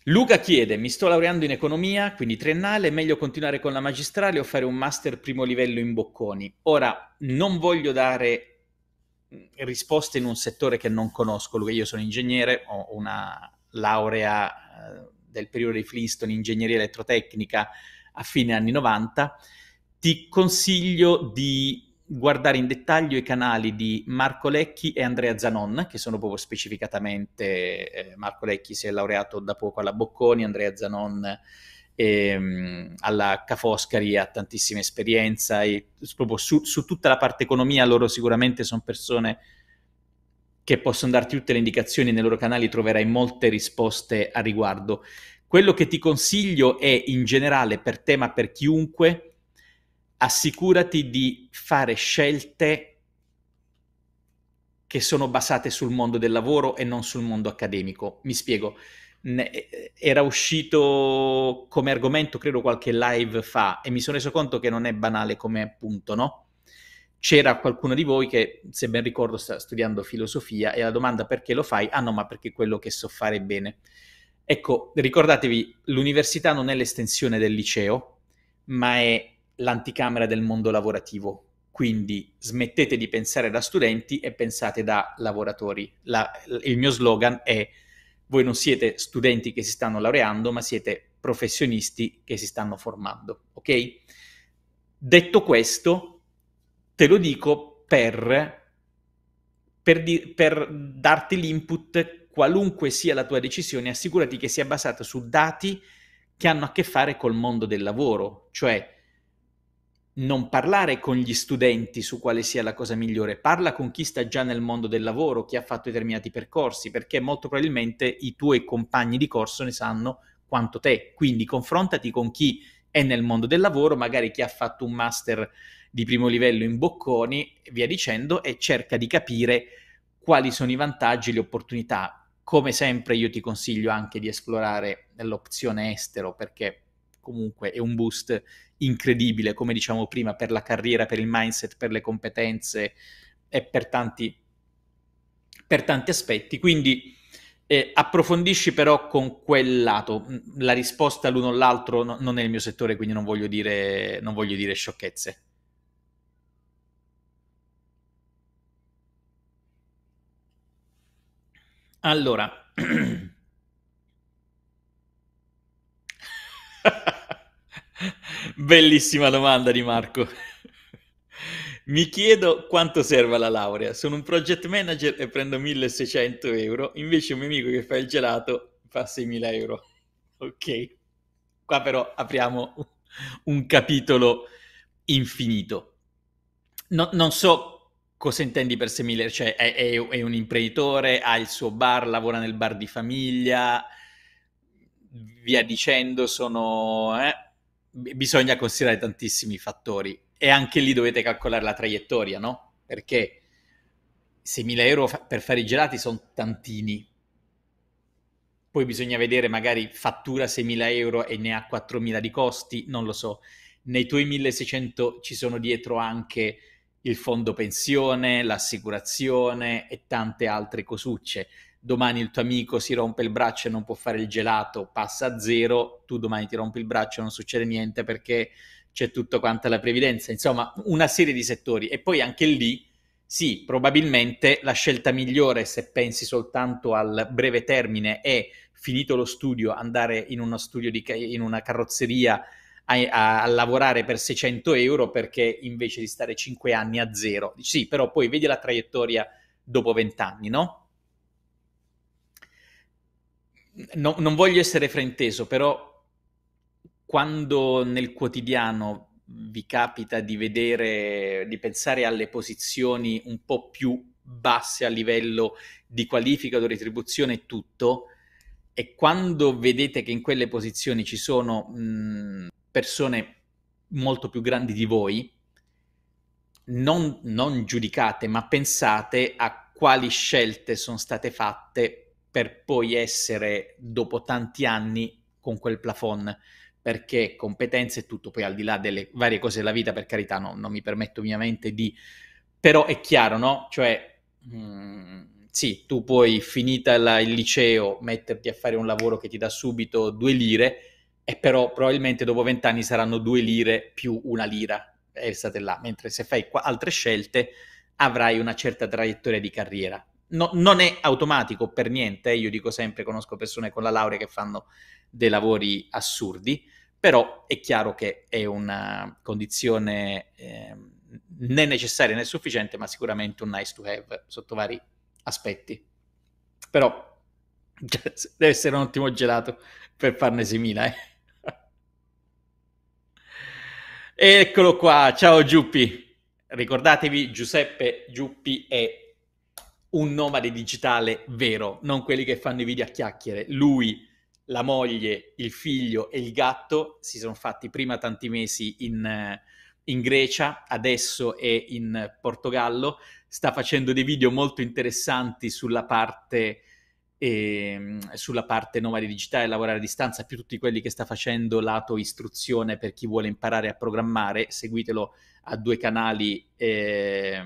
Luca chiede, mi sto laureando in economia, quindi triennale, è meglio continuare con la magistrale o fare un master primo livello in Bocconi? Ora, non voglio dare mm, risposte in un settore che non conosco, Luca, io sono ingegnere, ho una laurea eh, del periodo di Flintstone in ingegneria elettrotecnica a fine anni 90 ti consiglio di guardare in dettaglio i canali di Marco Lecchi e Andrea Zanon, che sono proprio specificatamente eh, Marco Lecchi si è laureato da poco alla Bocconi, Andrea Zanon ehm, alla Ca' Foscari ha tantissima esperienza e proprio su, su tutta la parte economia loro sicuramente sono persone che possono darti tutte le indicazioni nei loro canali, troverai molte risposte a riguardo. Quello che ti consiglio è in generale per tema per chiunque assicurati di fare scelte che sono basate sul mondo del lavoro e non sul mondo accademico. Mi spiego. Eh, era uscito come argomento, credo, qualche live fa e mi sono reso conto che non è banale come appunto, no? C'era qualcuno di voi che, se ben ricordo, sta studiando filosofia e la domanda perché lo fai? Ah no, ma perché quello che so fare bene. Ecco, ricordatevi, l'università non è l'estensione del liceo, ma è l'anticamera del mondo lavorativo. Quindi smettete di pensare da studenti e pensate da lavoratori. La, il mio slogan è voi non siete studenti che si stanno laureando, ma siete professionisti che si stanno formando, ok? Detto questo, te lo dico per, per, di, per darti l'input, qualunque sia la tua decisione, assicurati che sia basata su dati che hanno a che fare col mondo del lavoro, cioè non parlare con gli studenti su quale sia la cosa migliore, parla con chi sta già nel mondo del lavoro, chi ha fatto determinati percorsi, perché molto probabilmente i tuoi compagni di corso ne sanno quanto te. Quindi confrontati con chi è nel mondo del lavoro, magari chi ha fatto un master di primo livello in bocconi, via dicendo, e cerca di capire quali sono i vantaggi, le opportunità. Come sempre io ti consiglio anche di esplorare l'opzione estero perché comunque è un boost incredibile, come diciamo prima, per la carriera, per il mindset, per le competenze e per tanti, per tanti aspetti. Quindi eh, approfondisci però con quel lato. Mm, la risposta l'uno o l'altro no, non è il mio settore, quindi non voglio dire, non voglio dire sciocchezze. Allora, [clears throat] Bellissima domanda di Marco. Mi chiedo quanto serva la laurea. Sono un project manager e prendo 1600 euro, invece un mio amico che fa il gelato fa 6000 euro. Ok, qua però apriamo un capitolo infinito. No, non so cosa intendi per 6000, cioè è, è, è un imprenditore, ha il suo bar, lavora nel bar di famiglia, via dicendo, sono... Eh? bisogna considerare tantissimi fattori e anche lì dovete calcolare la traiettoria, no? Perché 6.000 euro fa- per fare i gelati sono tantini. Poi bisogna vedere, magari fattura 6.000 euro e ne ha 4.000 di costi, non lo so. Nei tuoi 1.600 ci sono dietro anche il fondo pensione, l'assicurazione e tante altre cosucce domani il tuo amico si rompe il braccio e non può fare il gelato, passa a zero, tu domani ti rompi il braccio e non succede niente perché c'è tutto quanto la previdenza, insomma una serie di settori e poi anche lì sì, probabilmente la scelta migliore se pensi soltanto al breve termine è finito lo studio andare in uno studio di, in una carrozzeria a, a, a, lavorare per 600 euro perché invece di stare 5 anni a zero. Sì, però poi vedi la traiettoria dopo 20 anni, no? no, non voglio essere frainteso, però quando nel quotidiano vi capita di vedere, di pensare alle posizioni un po' più basse a livello di qualifica o retribuzione e tutto, e quando vedete che in quelle posizioni ci sono mh, persone molto più grandi di voi, non, non giudicate, ma pensate a quali scelte sono state fatte per poi essere dopo tanti anni con quel plafond perché competenze e tutto, poi al di là delle varie cose della vita, per carità, no, non mi permetto ovviamente di... però è chiaro, no? Cioè, mh, mm, sì, tu puoi, finita la, il liceo, metterti a fare un lavoro che ti dà subito due lire, e però probabilmente dopo vent'anni saranno due lire più una lira, e state là, mentre se fai altre scelte avrai una certa traiettoria di carriera no, non è automatico per niente, io dico sempre, conosco persone con la laurea che fanno dei lavori assurdi, però è chiaro che è una condizione eh, né necessaria né sufficiente, ma sicuramente un nice to have sotto vari aspetti. Però [laughs] deve essere un ottimo gelato per farne 6.000, eh. [laughs] Eccolo qua, ciao Giuppi. Ricordatevi, Giuseppe Giuppi è un nomade digitale vero, non quelli che fanno i video a chiacchiere. Lui, la moglie, il figlio e il gatto si sono fatti prima tanti mesi in, in Grecia, adesso è in Portogallo, sta facendo dei video molto interessanti sulla parte e ehm, parte nomadi digitale, lavorare a distanza, più tutti quelli che sta facendo lato istruzione per chi vuole imparare a programmare, seguitelo a due canali eh,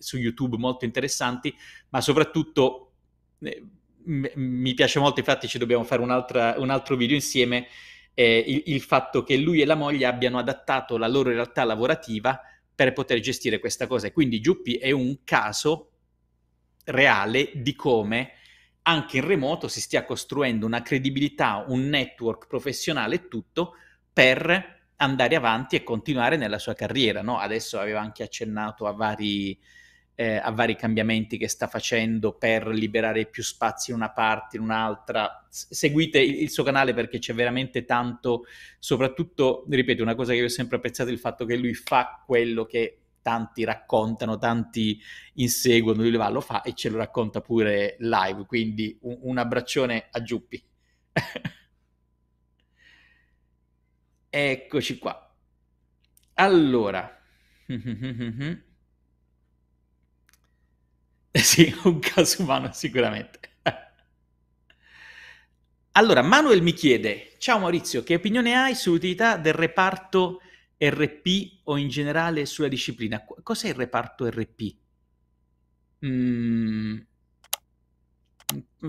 su YouTube molto interessanti, ma soprattutto eh, m- mi piace molto, infatti ci dobbiamo fare un altro video insieme, eh, il, il fatto che lui e la moglie abbiano adattato la loro realtà lavorativa per poter gestire questa cosa. E quindi Giuppi è un caso reale di come anche in remoto si stia costruendo una credibilità, un network professionale e tutto per andare avanti e continuare nella sua carriera. No? Adesso aveva anche accennato a vari eh, a vari cambiamenti che sta facendo per liberare più spazi in una parte, in un'altra. Seguite il, il suo canale perché c'è veramente tanto, soprattutto, ripeto, una cosa che io ho sempre apprezzato è il fatto che lui fa quello che tanti raccontano, tanti inseguono, lui lo fa e ce lo racconta pure live, quindi un, un abbraccione a Giuppi. [laughs] Eccoci qua. Allora. [laughs] [laughs] Sì, un caso umano sicuramente. Allora, Manuel mi chiede, ciao Maurizio, che opinione hai sull'utilità del reparto RP o in generale sulla disciplina? Cos'è il reparto RP? Mm,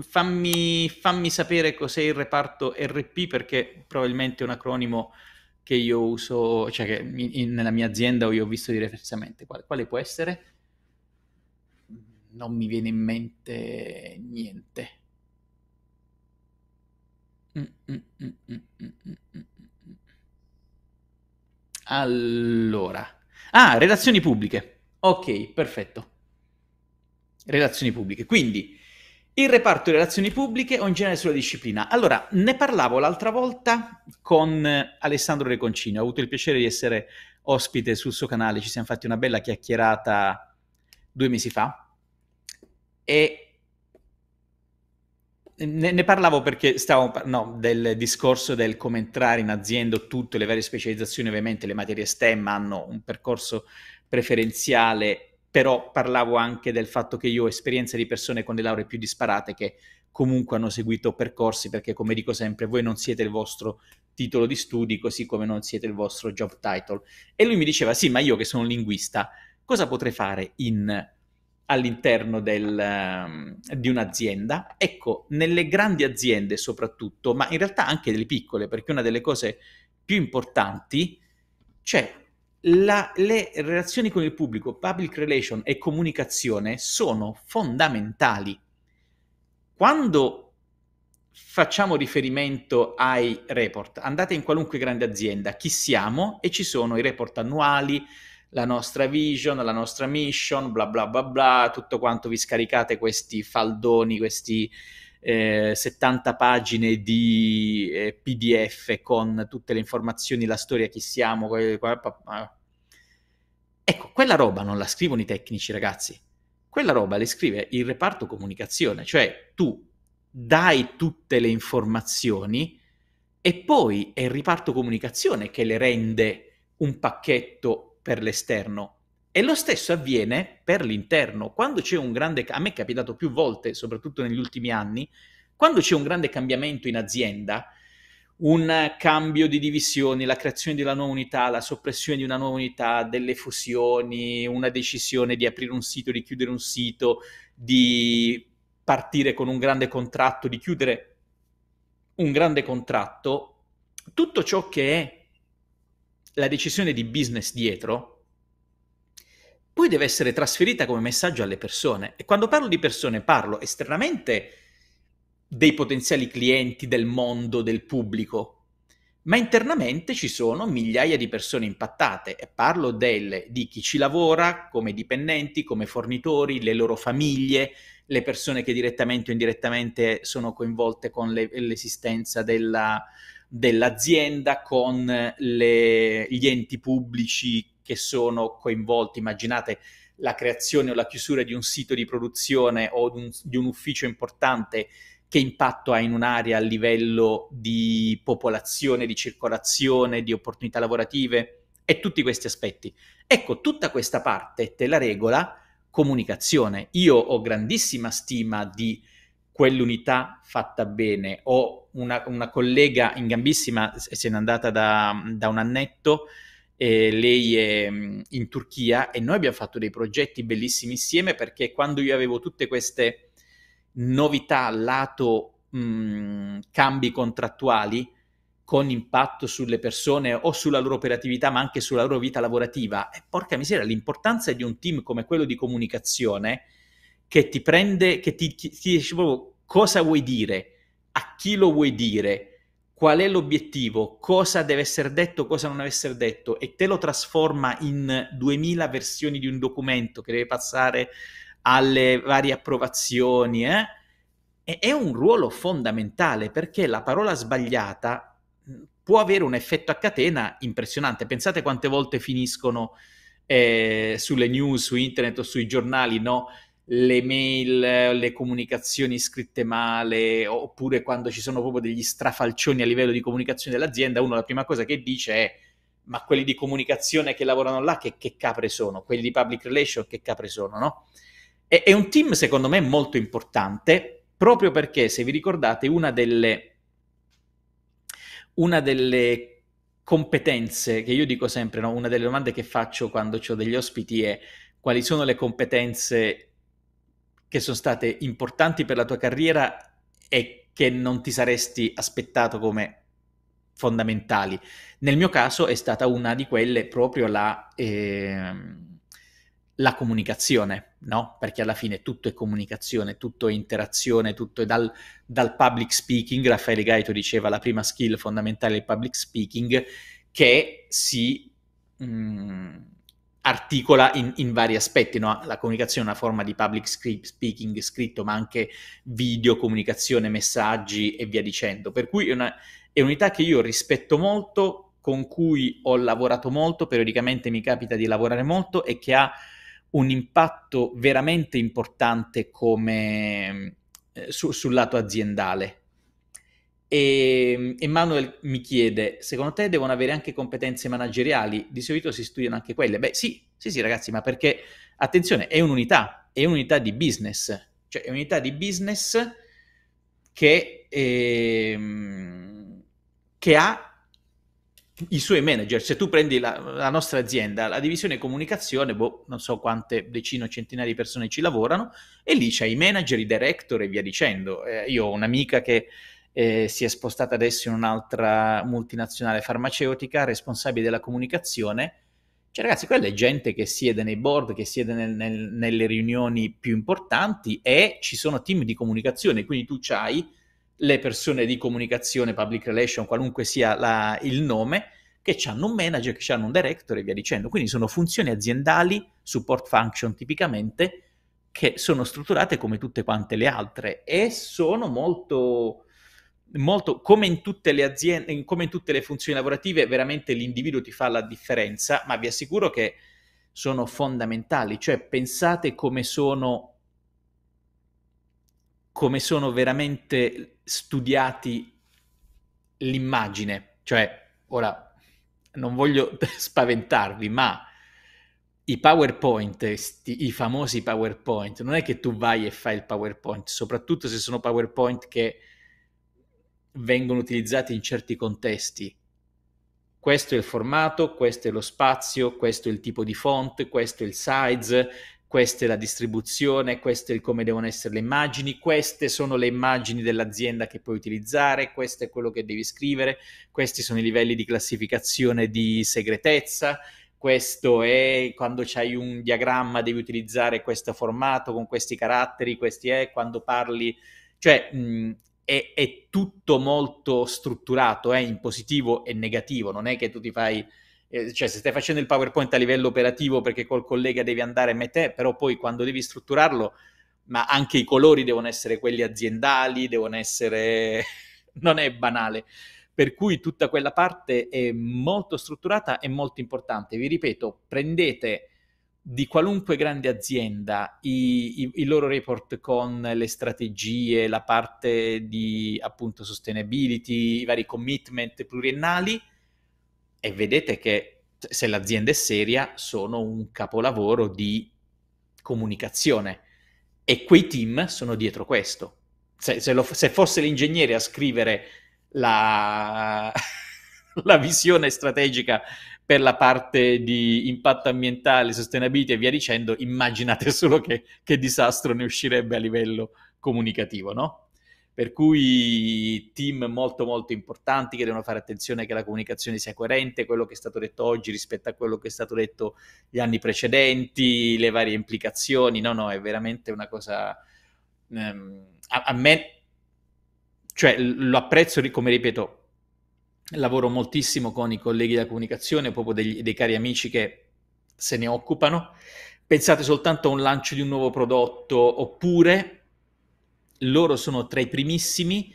fammi, fammi sapere cos'è il reparto RP perché probabilmente è un acronimo che io uso, cioè che in, in, nella mia azienda o io ho visto diversamente. Quale, quale può essere? non mi viene in mente niente. Mm, mm, mm, allora. Ah, relazioni pubbliche. Ok, perfetto. Relazioni pubbliche. Quindi, il reparto relazioni pubbliche o in genere sulla disciplina. Allora, ne parlavo l'altra volta con Alessandro Reconcino. Ho avuto il piacere di essere ospite sul suo canale. Ci siamo fatti una bella chiacchierata due mesi fa e ne, ne, parlavo perché stavo no, del discorso del come entrare in azienda, tutte le varie specializzazioni, ovviamente le materie STEM hanno un percorso preferenziale, però parlavo anche del fatto che io ho esperienze di persone con le lauree più disparate che comunque hanno seguito percorsi, perché come dico sempre, voi non siete il vostro titolo di studi, così come non siete il vostro job title. E lui mi diceva, sì, ma io che sono un linguista, cosa potrei fare in all'interno del, ehm, di un'azienda. Ecco, nelle grandi aziende soprattutto, ma in realtà anche nelle piccole, perché una delle cose più importanti c'è la, le relazioni con il pubblico, public relation e comunicazione sono fondamentali. Quando facciamo riferimento ai report, andate in qualunque grande azienda, chi siamo e ci sono i report annuali, la nostra vision, la nostra mission, bla bla bla bla, tutto quanto vi scaricate questi faldoni, questi eh, 70 pagine di eh, PDF con tutte le informazioni, la storia, chi siamo. Que- que- ecco, quella roba non la scrivono i tecnici, ragazzi. Quella roba le scrive il reparto comunicazione, cioè tu dai tutte le informazioni e poi è il riparto comunicazione che le rende un pacchetto per l'esterno. E lo stesso avviene per l'interno. Quando c'è un grande... A me è capitato più volte, soprattutto negli ultimi anni, quando c'è un grande cambiamento in azienda, un cambio di divisioni, la creazione di una nuova unità, la soppressione di una nuova unità, delle fusioni, una decisione di aprire un sito, di chiudere un sito, di partire con un grande contratto, di chiudere un grande contratto, tutto ciò che è la decisione di business dietro, poi deve essere trasferita come messaggio alle persone. E quando parlo di persone parlo esternamente dei potenziali clienti, del mondo, del pubblico, ma internamente ci sono migliaia di persone impattate e parlo del, di chi ci lavora come dipendenti, come fornitori, le loro famiglie, le persone che direttamente o indirettamente sono coinvolte con le, l'esistenza della, dell'azienda con le, gli enti pubblici che sono coinvolti. Immaginate la creazione o la chiusura di un sito di produzione o di un, di un ufficio importante che impatto ha in un'area a livello di popolazione, di circolazione, di opportunità lavorative e tutti questi aspetti. Ecco, tutta questa parte te la regola comunicazione. Io ho grandissima stima di quell'unità fatta bene. Ho una, una collega in gambissima, se n'è andata da, da un annetto, lei è mm, in Turchia e noi abbiamo fatto dei progetti bellissimi insieme perché quando io avevo tutte queste novità lato mh, mm, cambi contrattuali con impatto sulle persone o sulla loro operatività ma anche sulla loro vita lavorativa e porca miseria l'importanza di un team come quello di comunicazione che ti prende, che ti, ti, dice proprio cosa vuoi dire, a chi lo vuoi dire, qual è l'obiettivo, cosa deve essere detto, cosa non deve essere detto e te lo trasforma in 2000 versioni di un documento che deve passare alle varie approvazioni, eh? è un ruolo fondamentale perché la parola sbagliata può avere un effetto a catena impressionante. Pensate quante volte finiscono eh, sulle news, su internet o sui giornali, no? le mail, le comunicazioni scritte male, oppure quando ci sono proprio degli strafalcioni a livello di comunicazione dell'azienda, uno la prima cosa che dice è ma quelli di comunicazione che lavorano là che, che capre sono, quelli di public relation che capre sono, no? E, è un team secondo me molto importante proprio perché se vi ricordate una delle, una delle competenze che io dico sempre, no? una delle domande che faccio quando ho degli ospiti è quali sono le competenze che sono state importanti per la tua carriera e che non ti saresti aspettato come fondamentali. Nel mio caso è stata una di quelle proprio la, eh, la comunicazione, no? Perché alla fine tutto è comunicazione, tutto è interazione, tutto è dal, dal public speaking. Raffaele Gaito diceva la prima skill fondamentale del public speaking che si... Mh, mm, articola in, in, vari aspetti, no? la comunicazione è una forma di public speaking scritto, ma anche video, comunicazione, messaggi e via dicendo. Per cui è, una, è un'unità che io rispetto molto, con cui ho lavorato molto, periodicamente mi capita di lavorare molto e che ha un impatto veramente importante come, eh, su, sul lato aziendale e ehm, Emanuel mi chiede, secondo te devono avere anche competenze manageriali? Di solito si studiano anche quelle. Beh sì, sì, sì ragazzi, ma perché, attenzione, è un'unità, è un'unità di business, cioè è un'unità di business che, ehm, che ha i suoi manager. Se tu prendi la, la nostra azienda, la divisione comunicazione, boh, non so quante decine o centinaia di persone ci lavorano, e lì c'è i manager, i director e via dicendo. Eh, io ho un'amica che eh, si è spostata adesso in un'altra multinazionale farmaceutica, responsabile della comunicazione. Cioè, ragazzi, quella è gente che siede nei board, che siede nel, nel, nelle riunioni più importanti e ci sono team di comunicazione, quindi tu hai le persone di comunicazione, public relation, qualunque sia la, il nome, che hanno un manager, che hanno un director e via dicendo. Quindi sono funzioni aziendali, support function tipicamente, che sono strutturate come tutte quante le altre e sono molto molto come in tutte le aziende, come in tutte le funzioni lavorative, veramente l'individuo ti fa la differenza, ma vi assicuro che sono fondamentali, cioè pensate come sono come sono veramente studiati l'immagine, cioè ora non voglio [laughs] spaventarvi, ma i PowerPoint, sti, i famosi PowerPoint, non è che tu vai e fai il PowerPoint, soprattutto se sono PowerPoint che vengono utilizzati in certi contesti. Questo è il formato, questo è lo spazio, questo è il tipo di font, questo è il size, questa è la distribuzione, questo è il come devono essere le immagini, queste sono le immagini dell'azienda che puoi utilizzare, questo è quello che devi scrivere, questi sono i livelli di classificazione di segretezza, questo è quando c'hai un diagramma devi utilizzare questo formato con questi caratteri, questi è quando parli, cioè mh, è, è tutto molto strutturato, eh, in positivo e negativo, non è che tu ti fai eh, cioè se stai facendo il PowerPoint a livello operativo perché col collega devi andare a mettere, però poi quando devi strutturarlo, ma anche i colori devono essere quelli aziendali, devono essere... [laughs] non è banale. Per cui tutta quella parte è molto strutturata e molto importante. Vi ripeto, prendete di qualunque grande azienda i, i, i, loro report con le strategie, la parte di appunto sustainability, i vari commitment pluriennali e vedete che se l'azienda è seria sono un capolavoro di comunicazione e quei team sono dietro questo. Se, se, lo, se fosse l'ingegnere a scrivere la, [laughs] la visione strategica per la parte di impatto ambientale, sostenibilità e via dicendo, immaginate [laughs] solo che, che disastro ne uscirebbe a livello comunicativo, no? Per cui team molto molto importanti che devono fare attenzione che la comunicazione sia coerente, quello che è stato detto oggi rispetto a quello che è stato detto gli anni precedenti, le varie implicazioni, no, no, è veramente una cosa... Ehm, a, a me, cioè lo apprezzo, come ripeto, lavoro moltissimo con i colleghi della comunicazione, proprio degli, dei cari amici che se ne occupano. Pensate soltanto a un lancio di un nuovo prodotto, oppure loro sono tra i primissimi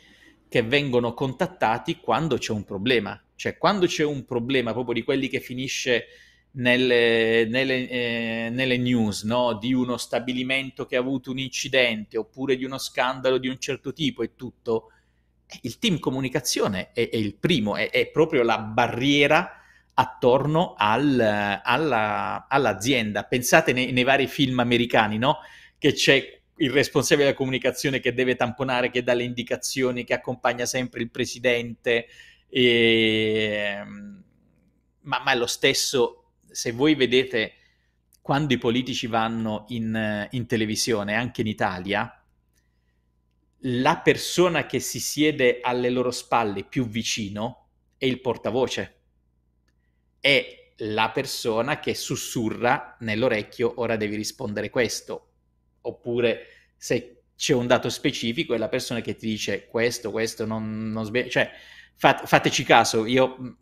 che vengono contattati quando c'è un problema. Cioè, quando c'è un problema proprio di quelli che finisce nelle, nelle, eh, nelle news, no? di uno stabilimento che ha avuto un incidente oppure di uno scandalo di un certo tipo e tutto, il team comunicazione è, è il primo, è, è, proprio la barriera attorno al, alla, all'azienda. Pensate nei, nei, vari film americani, no? Che c'è il responsabile della comunicazione che deve tamponare, che dà le indicazioni, che accompagna sempre il presidente. E... Ehm, ma, ma, è lo stesso, se voi vedete quando i politici vanno in, in televisione, anche in Italia, la persona che si siede alle loro spalle più vicino è il portavoce, è la persona che sussurra nell'orecchio ora devi rispondere questo, oppure se c'è un dato specifico è la persona che ti dice questo, questo, non, non sbaglio, cioè fat- fateci caso, io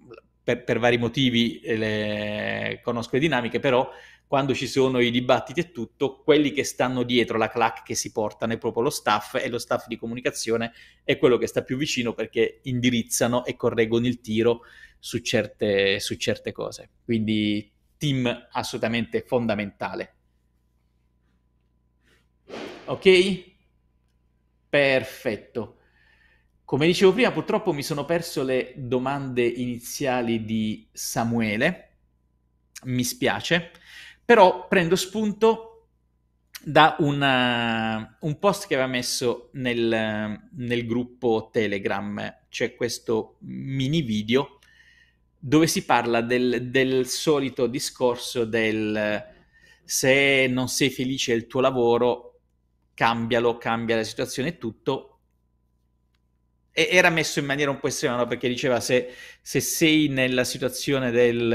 per, per vari motivi eh, le, conosco le dinamiche, però quando ci sono i dibattiti e tutto, quelli che stanno dietro la clac che si portano è proprio lo staff e lo staff di comunicazione è quello che sta più vicino perché indirizzano e correggono il tiro su certe, su certe cose. Quindi team assolutamente fondamentale. Ok? Perfetto. Come dicevo prima, purtroppo mi sono perso le domande iniziali di Samuele, mi spiace, però prendo spunto da una, eh, un post che aveva messo nel, nel gruppo Telegram, c'è questo mini video dove si parla del, del solito discorso del se non sei felice del tuo lavoro, cambialo, cambia la situazione e tutto, era messo in maniera un po' estrema, no? perché diceva se, se, sei nella situazione del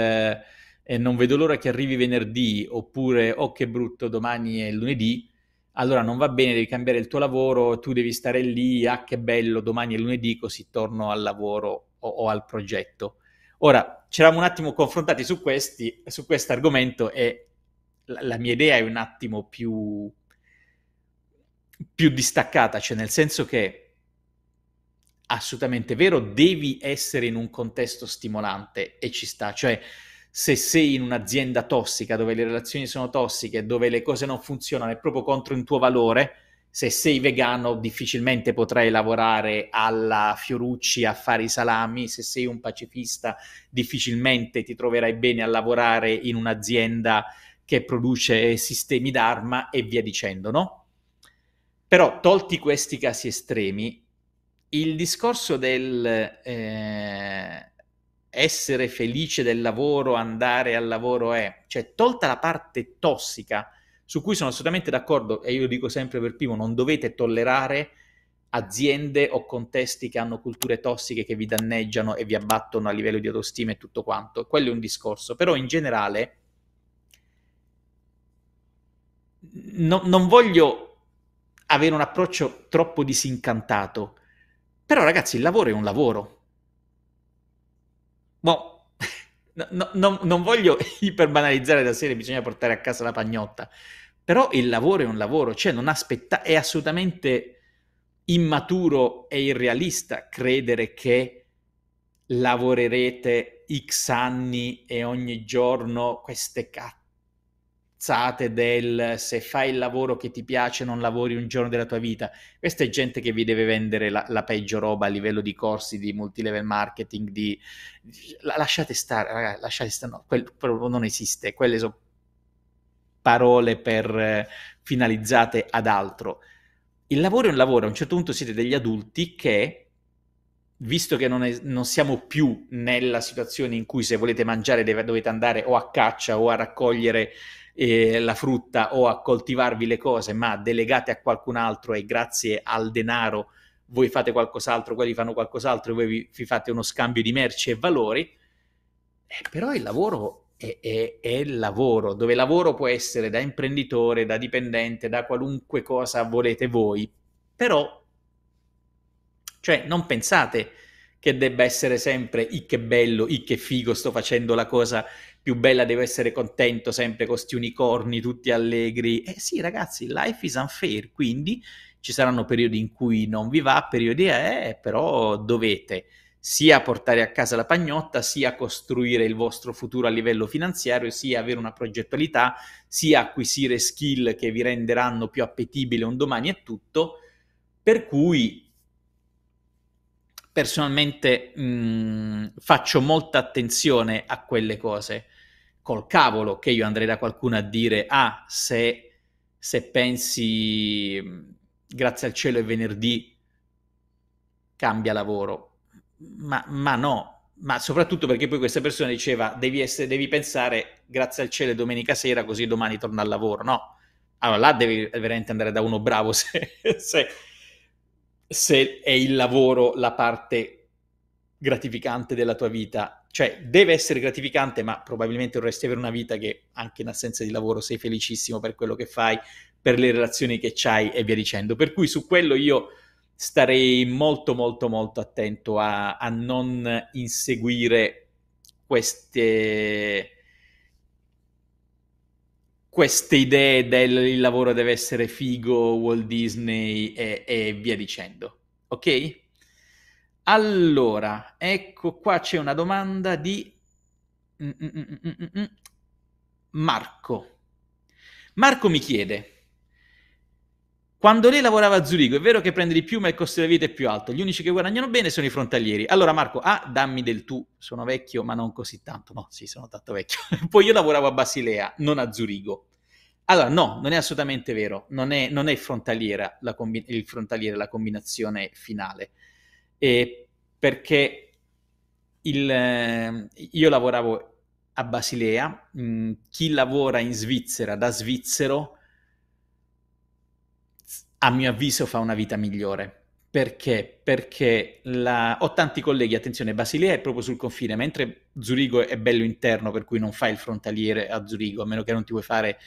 eh, non vedo l'ora che arrivi venerdì, oppure oh che brutto, domani è lunedì, allora non va bene, devi cambiare il tuo lavoro, tu devi stare lì, ah che bello, domani è lunedì, così torno al lavoro o, o al progetto. Ora, ci eravamo un attimo confrontati su, questi, su questo argomento e la, la mia idea è un attimo più, più distaccata, cioè nel senso che assolutamente vero, devi essere in un contesto stimolante e ci sta, cioè se sei in un'azienda tossica dove le relazioni sono tossiche, dove le cose non funzionano, è proprio contro il tuo valore, se sei vegano difficilmente potrai lavorare alla Fiorucci a fare i salami, se sei un pacifista difficilmente ti troverai bene a lavorare in un'azienda che produce sistemi d'arma e via dicendo, no? Però tolti questi casi estremi, il discorso del eh, essere felice del lavoro, andare al lavoro è, cioè tolta la parte tossica, su cui sono assolutamente d'accordo e io dico sempre per primo, non dovete tollerare aziende o contesti che hanno culture tossiche che vi danneggiano e vi abbattono a livello di autostima e tutto quanto. Quello è un discorso, però in generale no, non voglio avere un approccio troppo disincantato però ragazzi, il lavoro è un lavoro. Boh, [laughs] no, no, non voglio [laughs] iperbanalizzare la serie, bisogna portare a casa la pagnotta. Però il lavoro è un lavoro, cioè non aspetta, è assolutamente immaturo e irrealista credere che lavorerete x anni e ogni giorno queste cazzo stronzate del se fai il lavoro che ti piace non lavori un giorno della tua vita. Questa è gente che vi deve vendere la, la peggio roba a livello di corsi, di multilevel marketing, di... lasciate stare, ragazzi, lasciate stare, no, quel, non esiste, quelle sono parole per, eh, finalizzate ad altro. Il lavoro è un lavoro, a un certo punto siete degli adulti che visto che non, è, non, siamo più nella situazione in cui se volete mangiare deve, dovete andare o a caccia o a raccogliere eh, la frutta o a coltivarvi le cose, ma delegate a qualcun altro e grazie al denaro voi fate qualcos'altro, quelli fanno qualcos'altro e voi vi, vi fate uno scambio di merci e valori. Eh, però il lavoro è, è, è, il lavoro, dove lavoro può essere da imprenditore, da dipendente, da qualunque cosa volete voi, però cioè, non pensate che debba essere sempre i che bello, i che figo, sto facendo la cosa più bella devo essere contento sempre con questi unicorni tutti allegri. Eh sì, ragazzi, life is unfair, quindi ci saranno periodi in cui non vi va, periodi è, eh, però dovete sia portare a casa la pagnotta, sia costruire il vostro futuro a livello finanziario, sia avere una progettualità, sia acquisire skill che vi renderanno più appetibile un domani e tutto. Per cui personalmente mh, mm, faccio molta attenzione a quelle cose. Col cavolo che io andrei da qualcuno a dire, ah, se, se pensi, mm, grazie al cielo è venerdì, cambia lavoro. Ma, ma no, ma soprattutto perché poi questa persona diceva, devi, essere, devi pensare, grazie al cielo è domenica sera, così domani torna al lavoro. No, allora là devi veramente andare da uno bravo [laughs] se, se se è il lavoro la parte gratificante della tua vita. Cioè, deve essere gratificante, ma probabilmente dovresti avere una vita che anche in assenza di lavoro sei felicissimo per quello che fai, per le relazioni che hai e via dicendo. Per cui su quello io starei molto molto molto attento a, a non inseguire queste queste idee del il lavoro deve essere figo, Walt Disney e, e via dicendo. Ok? Allora, ecco qua c'è una domanda di mm, mm, mm, Marco. Marco mi chiede, quando lei lavorava a Zurigo, è vero che prende di più, ma il costo della vita è più alto. Gli unici che guadagnano bene sono i frontalieri. Allora, Marco, ah, dammi del tu. Sono vecchio, ma non così tanto. No, sì, sono tanto vecchio. [laughs] Poi io lavoravo a Basilea, non a Zurigo. Allora, no, non è assolutamente vero. Non è, non è frontaliera la combi- il frontaliere la combinazione finale. E perché il, ehm, io lavoravo a Basilea, mh, chi lavora in Svizzera da svizzero a mio avviso fa una vita migliore. Perché? Perché la... ho tanti colleghi, attenzione, Basilea è proprio sul confine, mentre Zurigo è bello interno, per cui non fai il frontaliere a Zurigo, a meno che non ti vuoi fare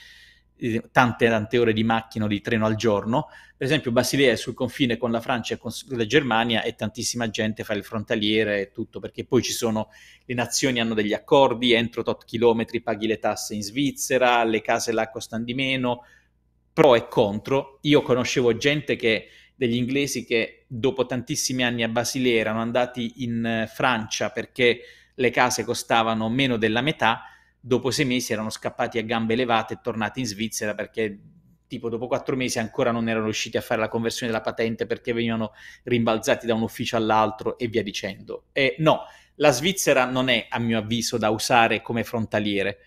eh, tante tante ore di macchina o di treno al giorno. Per esempio Basilea è sul confine con la Francia e con la Germania e tantissima gente fa il frontaliere e tutto, perché poi ci sono le nazioni hanno degli accordi, entro tot chilometri paghi le tasse in Svizzera, le case l'acqua stanno di meno, pro e contro. Io conoscevo gente che, degli inglesi che dopo tantissimi anni a Basilea erano andati in eh, Francia perché le case costavano meno della metà, dopo sei mesi erano scappati a gambe levate e tornati in Svizzera perché tipo dopo quattro mesi ancora non erano riusciti a fare la conversione della patente perché venivano rimbalzati da un ufficio all'altro e via dicendo. E no, la Svizzera non è a mio avviso da usare come frontaliere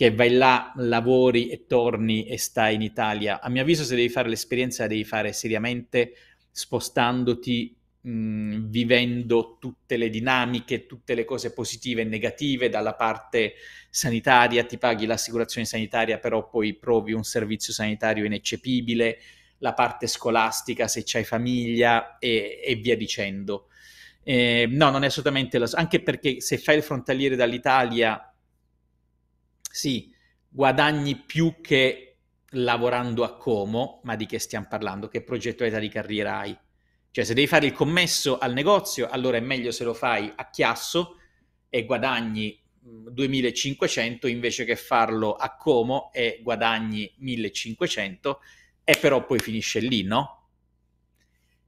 che vai là, lavori e torni e stai in Italia. A mio avviso, se devi fare l'esperienza, la devi fare seriamente spostandoti, mh, vivendo tutte le dinamiche, tutte le cose positive e negative dalla parte sanitaria, ti paghi l'assicurazione sanitaria, però poi provi un servizio sanitario ineccepibile, la parte scolastica se c'hai famiglia e, e via dicendo. Eh, no, non è assolutamente la... anche perché se fai il frontaliere dall'Italia sì, guadagni più che lavorando a Como, ma di che stiamo parlando? Che progettualità di carriera hai? Cioè, se devi fare il commesso al negozio, allora è meglio se lo fai a Chiasso e guadagni 2500 mm, invece che farlo a Como e guadagni 1500 e però poi finisce lì, no?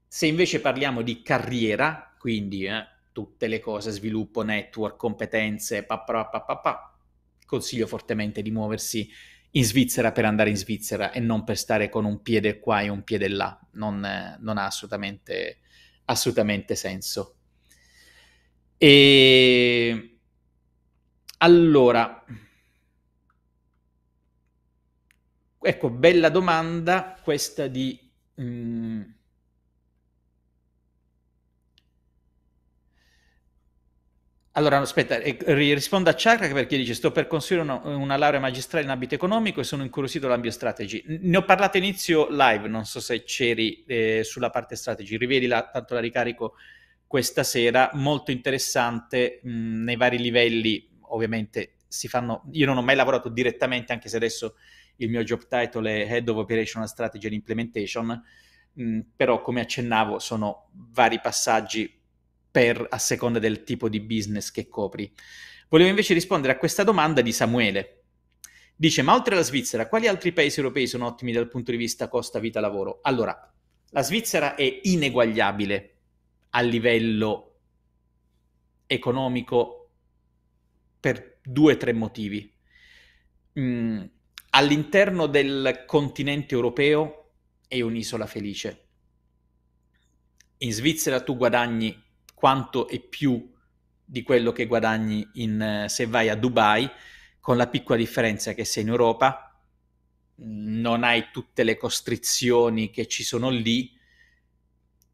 Se invece parliamo di carriera, quindi eh, tutte le cose, sviluppo, network, competenze, pa, pa, pa, pa, pa consiglio fortemente di muoversi in Svizzera per andare in Svizzera e non per stare con un piede qua e un piede là. Non, eh, non ha assolutamente, assolutamente senso. E allora, ecco, bella domanda questa di... Um Allora, aspetta, rispondo a Chakra perché dice sto per conseguire una, una, laurea magistrale in ambito economico e sono incuriosito dalla strategy. Ne ho parlato inizio live, non so se c'eri eh, sulla parte strategy, rivedila, tanto la ricarico questa sera, molto interessante mh, mhmm, nei vari livelli, ovviamente si fanno, io non ho mai lavorato direttamente, anche se adesso il mio job title è Head of Operational Strategy and Implementation, mh, mhmm, però come accennavo sono vari passaggi per, a seconda del tipo di business che copri. Volevo invece rispondere a questa domanda di Samuele. Dice, ma oltre alla Svizzera, quali altri paesi europei sono ottimi dal punto di vista costa vita lavoro? Allora, la Svizzera è ineguagliabile a livello economico per due o tre motivi. Mm, all'interno del continente europeo è un'isola felice. In Svizzera tu guadagni quanto e più di quello che guadagni in, eh, se vai a Dubai, con la piccola differenza che sei in Europa, mm, non hai tutte le costrizioni che ci sono lì,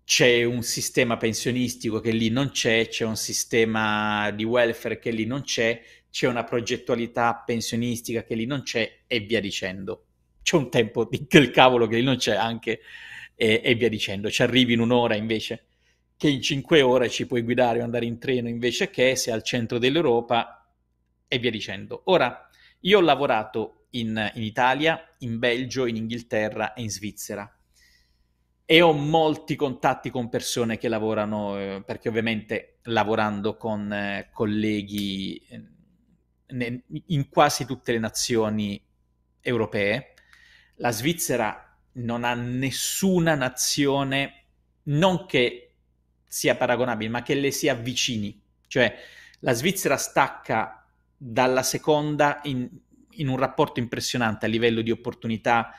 c'è un sistema pensionistico che lì non c'è, c'è un sistema di welfare che lì non c'è, c'è una progettualità pensionistica che lì non c'è e via dicendo. C'è un tempo di quel cavolo che lì non c'è anche e, e via dicendo. Ci arrivi in un'ora invece che in cinque ore ci puoi guidare o andare in treno invece che sei al centro dell'Europa e via dicendo. Ora, io ho lavorato in, in Italia, in Belgio, in Inghilterra e in Svizzera e ho molti contatti con persone che lavorano, eh, perché ovviamente lavorando con eh, colleghi eh, ne, in quasi tutte le nazioni europee, la Svizzera non ha nessuna nazione, non che sia paragonabile, ma che le si avvicini. Cioè la Svizzera stacca dalla seconda in, in un rapporto impressionante a livello di opportunità,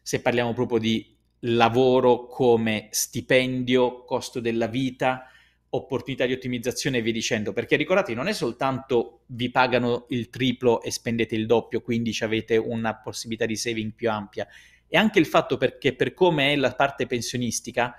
se parliamo proprio di lavoro come stipendio, costo della vita, opportunità di ottimizzazione e via dicendo. Perché ricordate, non è soltanto vi pagano il triplo e spendete il doppio, quindi avete una possibilità di saving più ampia, è anche il fatto perché per come è la parte pensionistica,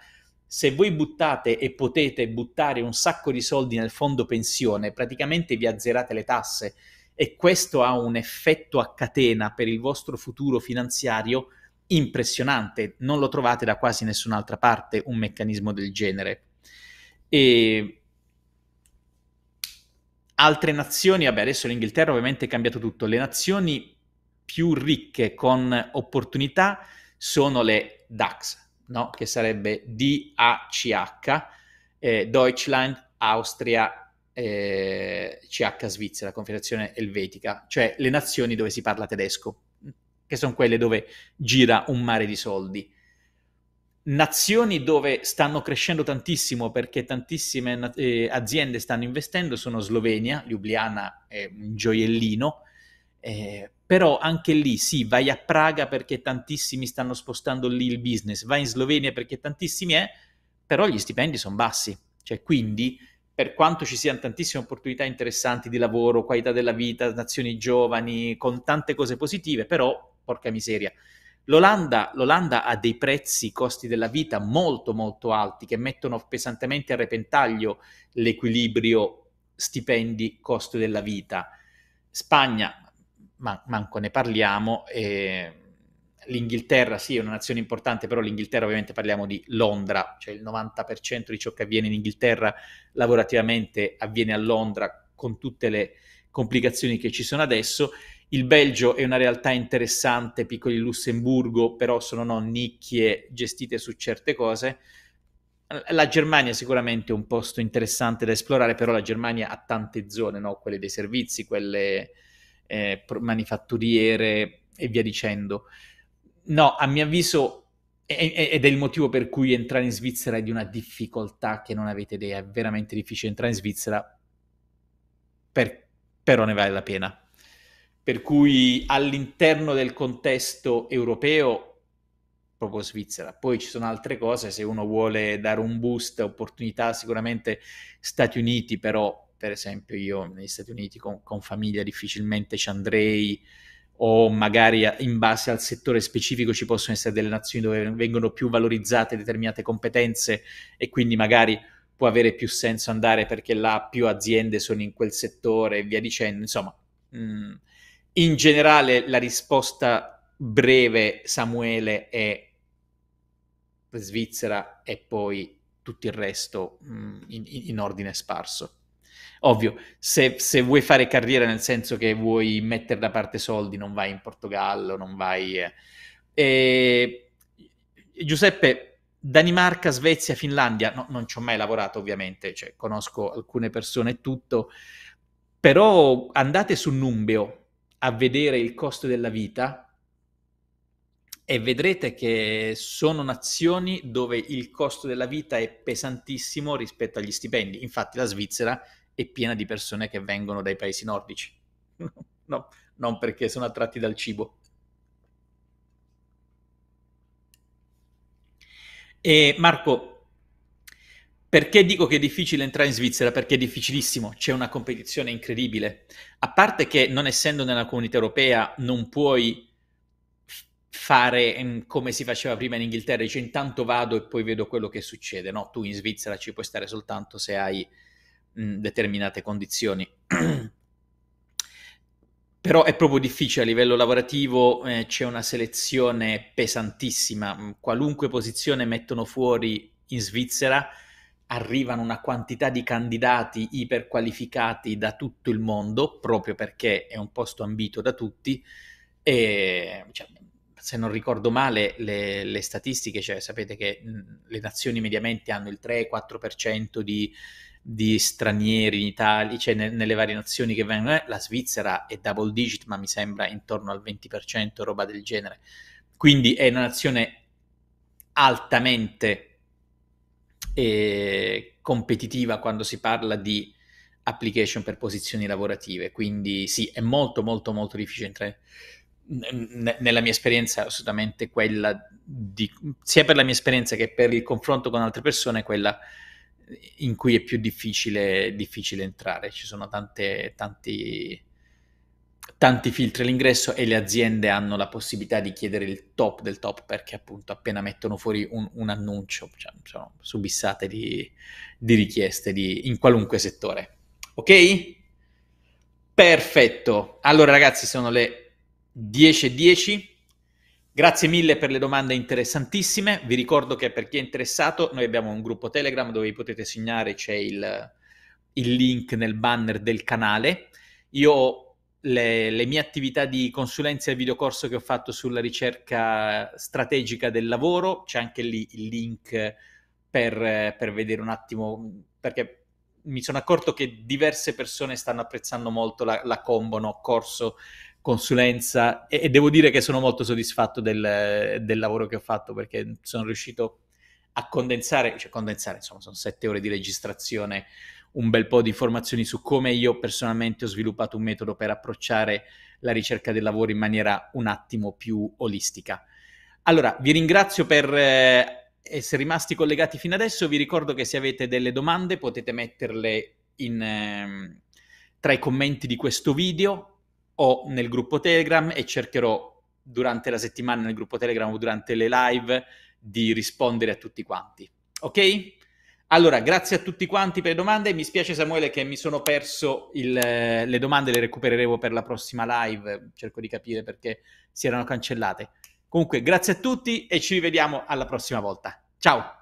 se voi buttate e potete buttare un sacco di soldi nel fondo pensione, praticamente vi azzerate le tasse e questo ha un effetto a catena per il vostro futuro finanziario impressionante. Non lo trovate da quasi nessun'altra parte un meccanismo del genere. E altre nazioni, vabbè, adesso l'Inghilterra ovviamente è cambiato tutto. Le nazioni più ricche con opportunità sono le DAX, no? che sarebbe DACH, eh, Deutschland, Austria, eh, CH Svizzera, Confederazione Elvetica, cioè le nazioni dove si parla tedesco, che sono quelle dove gira un mare di soldi. Nazioni dove stanno crescendo tantissimo perché tantissime eh, aziende stanno investendo sono Slovenia, Ljubljana è un gioiellino, eh, però anche lì sì, vai a Praga perché tantissimi stanno spostando lì il business, vai in Slovenia perché tantissimi è, però gli stipendi sono bassi, cioè quindi per quanto ci siano tantissime opportunità interessanti di lavoro, qualità della vita, nazioni giovani, con tante cose positive, però porca miseria. L'Olanda, L'Olanda ha dei prezzi, costi della vita molto molto alti che mettono pesantemente a repentaglio l'equilibrio stipendi, costo della vita. Spagna man- manco ne parliamo. E l'Inghilterra sì è una nazione importante, però l'Inghilterra ovviamente parliamo di Londra, cioè il 90% di ciò che avviene in Inghilterra lavorativamente avviene a Londra con tutte le complicazioni che ci sono adesso. Il Belgio è una realtà interessante, piccolo piccoli Lussemburgo, però sono no, nicchie gestite su certe cose. La Germania è sicuramente un posto interessante da esplorare, però la Germania ha tante zone, no? quelle dei servizi, quelle eh, manifatturiere e via dicendo. No, a mio avviso, ed è il motivo per cui entrare in Svizzera è di una difficoltà che non avete idea, è veramente difficile entrare in Svizzera, per, però ne vale la pena. Per cui all'interno del contesto europeo proprio Svizzera. Poi ci sono altre cose, se uno vuole dare un boost, opportunità sicuramente Stati Uniti, però per esempio io negli Stati Uniti con, con famiglia difficilmente ci andrei o magari in base al settore specifico ci possono essere delle nazioni dove vengono più valorizzate determinate competenze e quindi magari può avere più senso andare perché là più aziende sono in quel settore e via dicendo. Insomma, mm, in generale la risposta breve, Samuele, è Svizzera e poi tutto il resto mm, in, in ordine sparso. Ovvio, se, se, vuoi fare carriera nel senso che vuoi mettere da parte soldi, non vai in Portogallo, non vai... Eh. E... Giuseppe, Danimarca, Svezia, Finlandia, no, non ci ho mai lavorato ovviamente, cioè, conosco alcune persone e tutto, però andate su Numbeo a vedere il costo della vita e vedrete che sono nazioni dove il costo della vita è pesantissimo rispetto agli stipendi. Infatti la Svizzera è piena di persone che vengono dai paesi nordici. [laughs] no, non perché sono attratti dal cibo. E Marco, perché dico che è difficile entrare in Svizzera? Perché è difficilissimo, c'è una competizione incredibile. A parte che non essendo nella comunità europea non puoi fare mm, come si faceva prima in Inghilterra, dice intanto vado e poi vedo quello che succede. No, tu in Svizzera ci puoi stare soltanto se hai determinate condizioni. [clears throat] Però è proprio difficile a livello lavorativo, eh, c'è una selezione pesantissima, mm, qualunque posizione mettono fuori in Svizzera arrivano una quantità di candidati iperqualificati da tutto il mondo, proprio perché è un posto ambito da tutti. E, cioè, se non ricordo male le, le statistiche, cioè, sapete che mh, mm, le nazioni mediamente hanno il 3-4% di di stranieri in Italia, cioè ne, nelle varie nazioni che vengono, eh, la Svizzera è double digit, ma mi sembra intorno al 20%, roba del genere. Quindi è una nazione altamente eh, competitiva quando si parla di application per posizioni lavorative, quindi sì, è molto molto molto difficile entrare nella mia esperienza assolutamente quella di sia per la mia esperienza che per il confronto con altre persone quella in cui è più difficile, difficile entrare. Ci sono tante, tanti, tanti filtri all'ingresso e le aziende hanno la possibilità di chiedere il top del top perché appunto appena mettono fuori un, un annuncio cioè, sono subissate di, di richieste di, in qualunque settore. Ok? Perfetto. Allora ragazzi sono le 10.10. Grazie mille per le domande interessantissime. Vi ricordo che per chi è interessato, noi abbiamo un gruppo Telegram dove vi potete segnare, c'è il, il link nel banner del canale. Io le, le, mie attività di consulenza e videocorso che ho fatto sulla ricerca strategica del lavoro, c'è anche lì il link per, per vedere un attimo, perché mi sono accorto che diverse persone stanno apprezzando molto la, la combo no? corso consulenza e, e, devo dire che sono molto soddisfatto del, del, lavoro che ho fatto perché sono riuscito a condensare, cioè condensare, insomma, sono sette ore di registrazione, un bel po' di informazioni su come io personalmente ho sviluppato un metodo per approcciare la ricerca del lavoro in maniera un attimo più olistica. Allora, vi ringrazio per eh, essere rimasti collegati fino adesso, vi ricordo che se avete delle domande potete metterle in, ehm, tra i commenti di questo video o nel gruppo Telegram e cercherò durante la settimana nel gruppo Telegram o durante le live di rispondere a tutti quanti. Ok? Allora, grazie a tutti quanti per le domande. Mi spiace Samuele che mi sono perso il, eh, le domande, le recupereremo per la prossima live. Cerco di capire perché si erano cancellate. Comunque, grazie a tutti e ci rivediamo alla prossima volta. Ciao!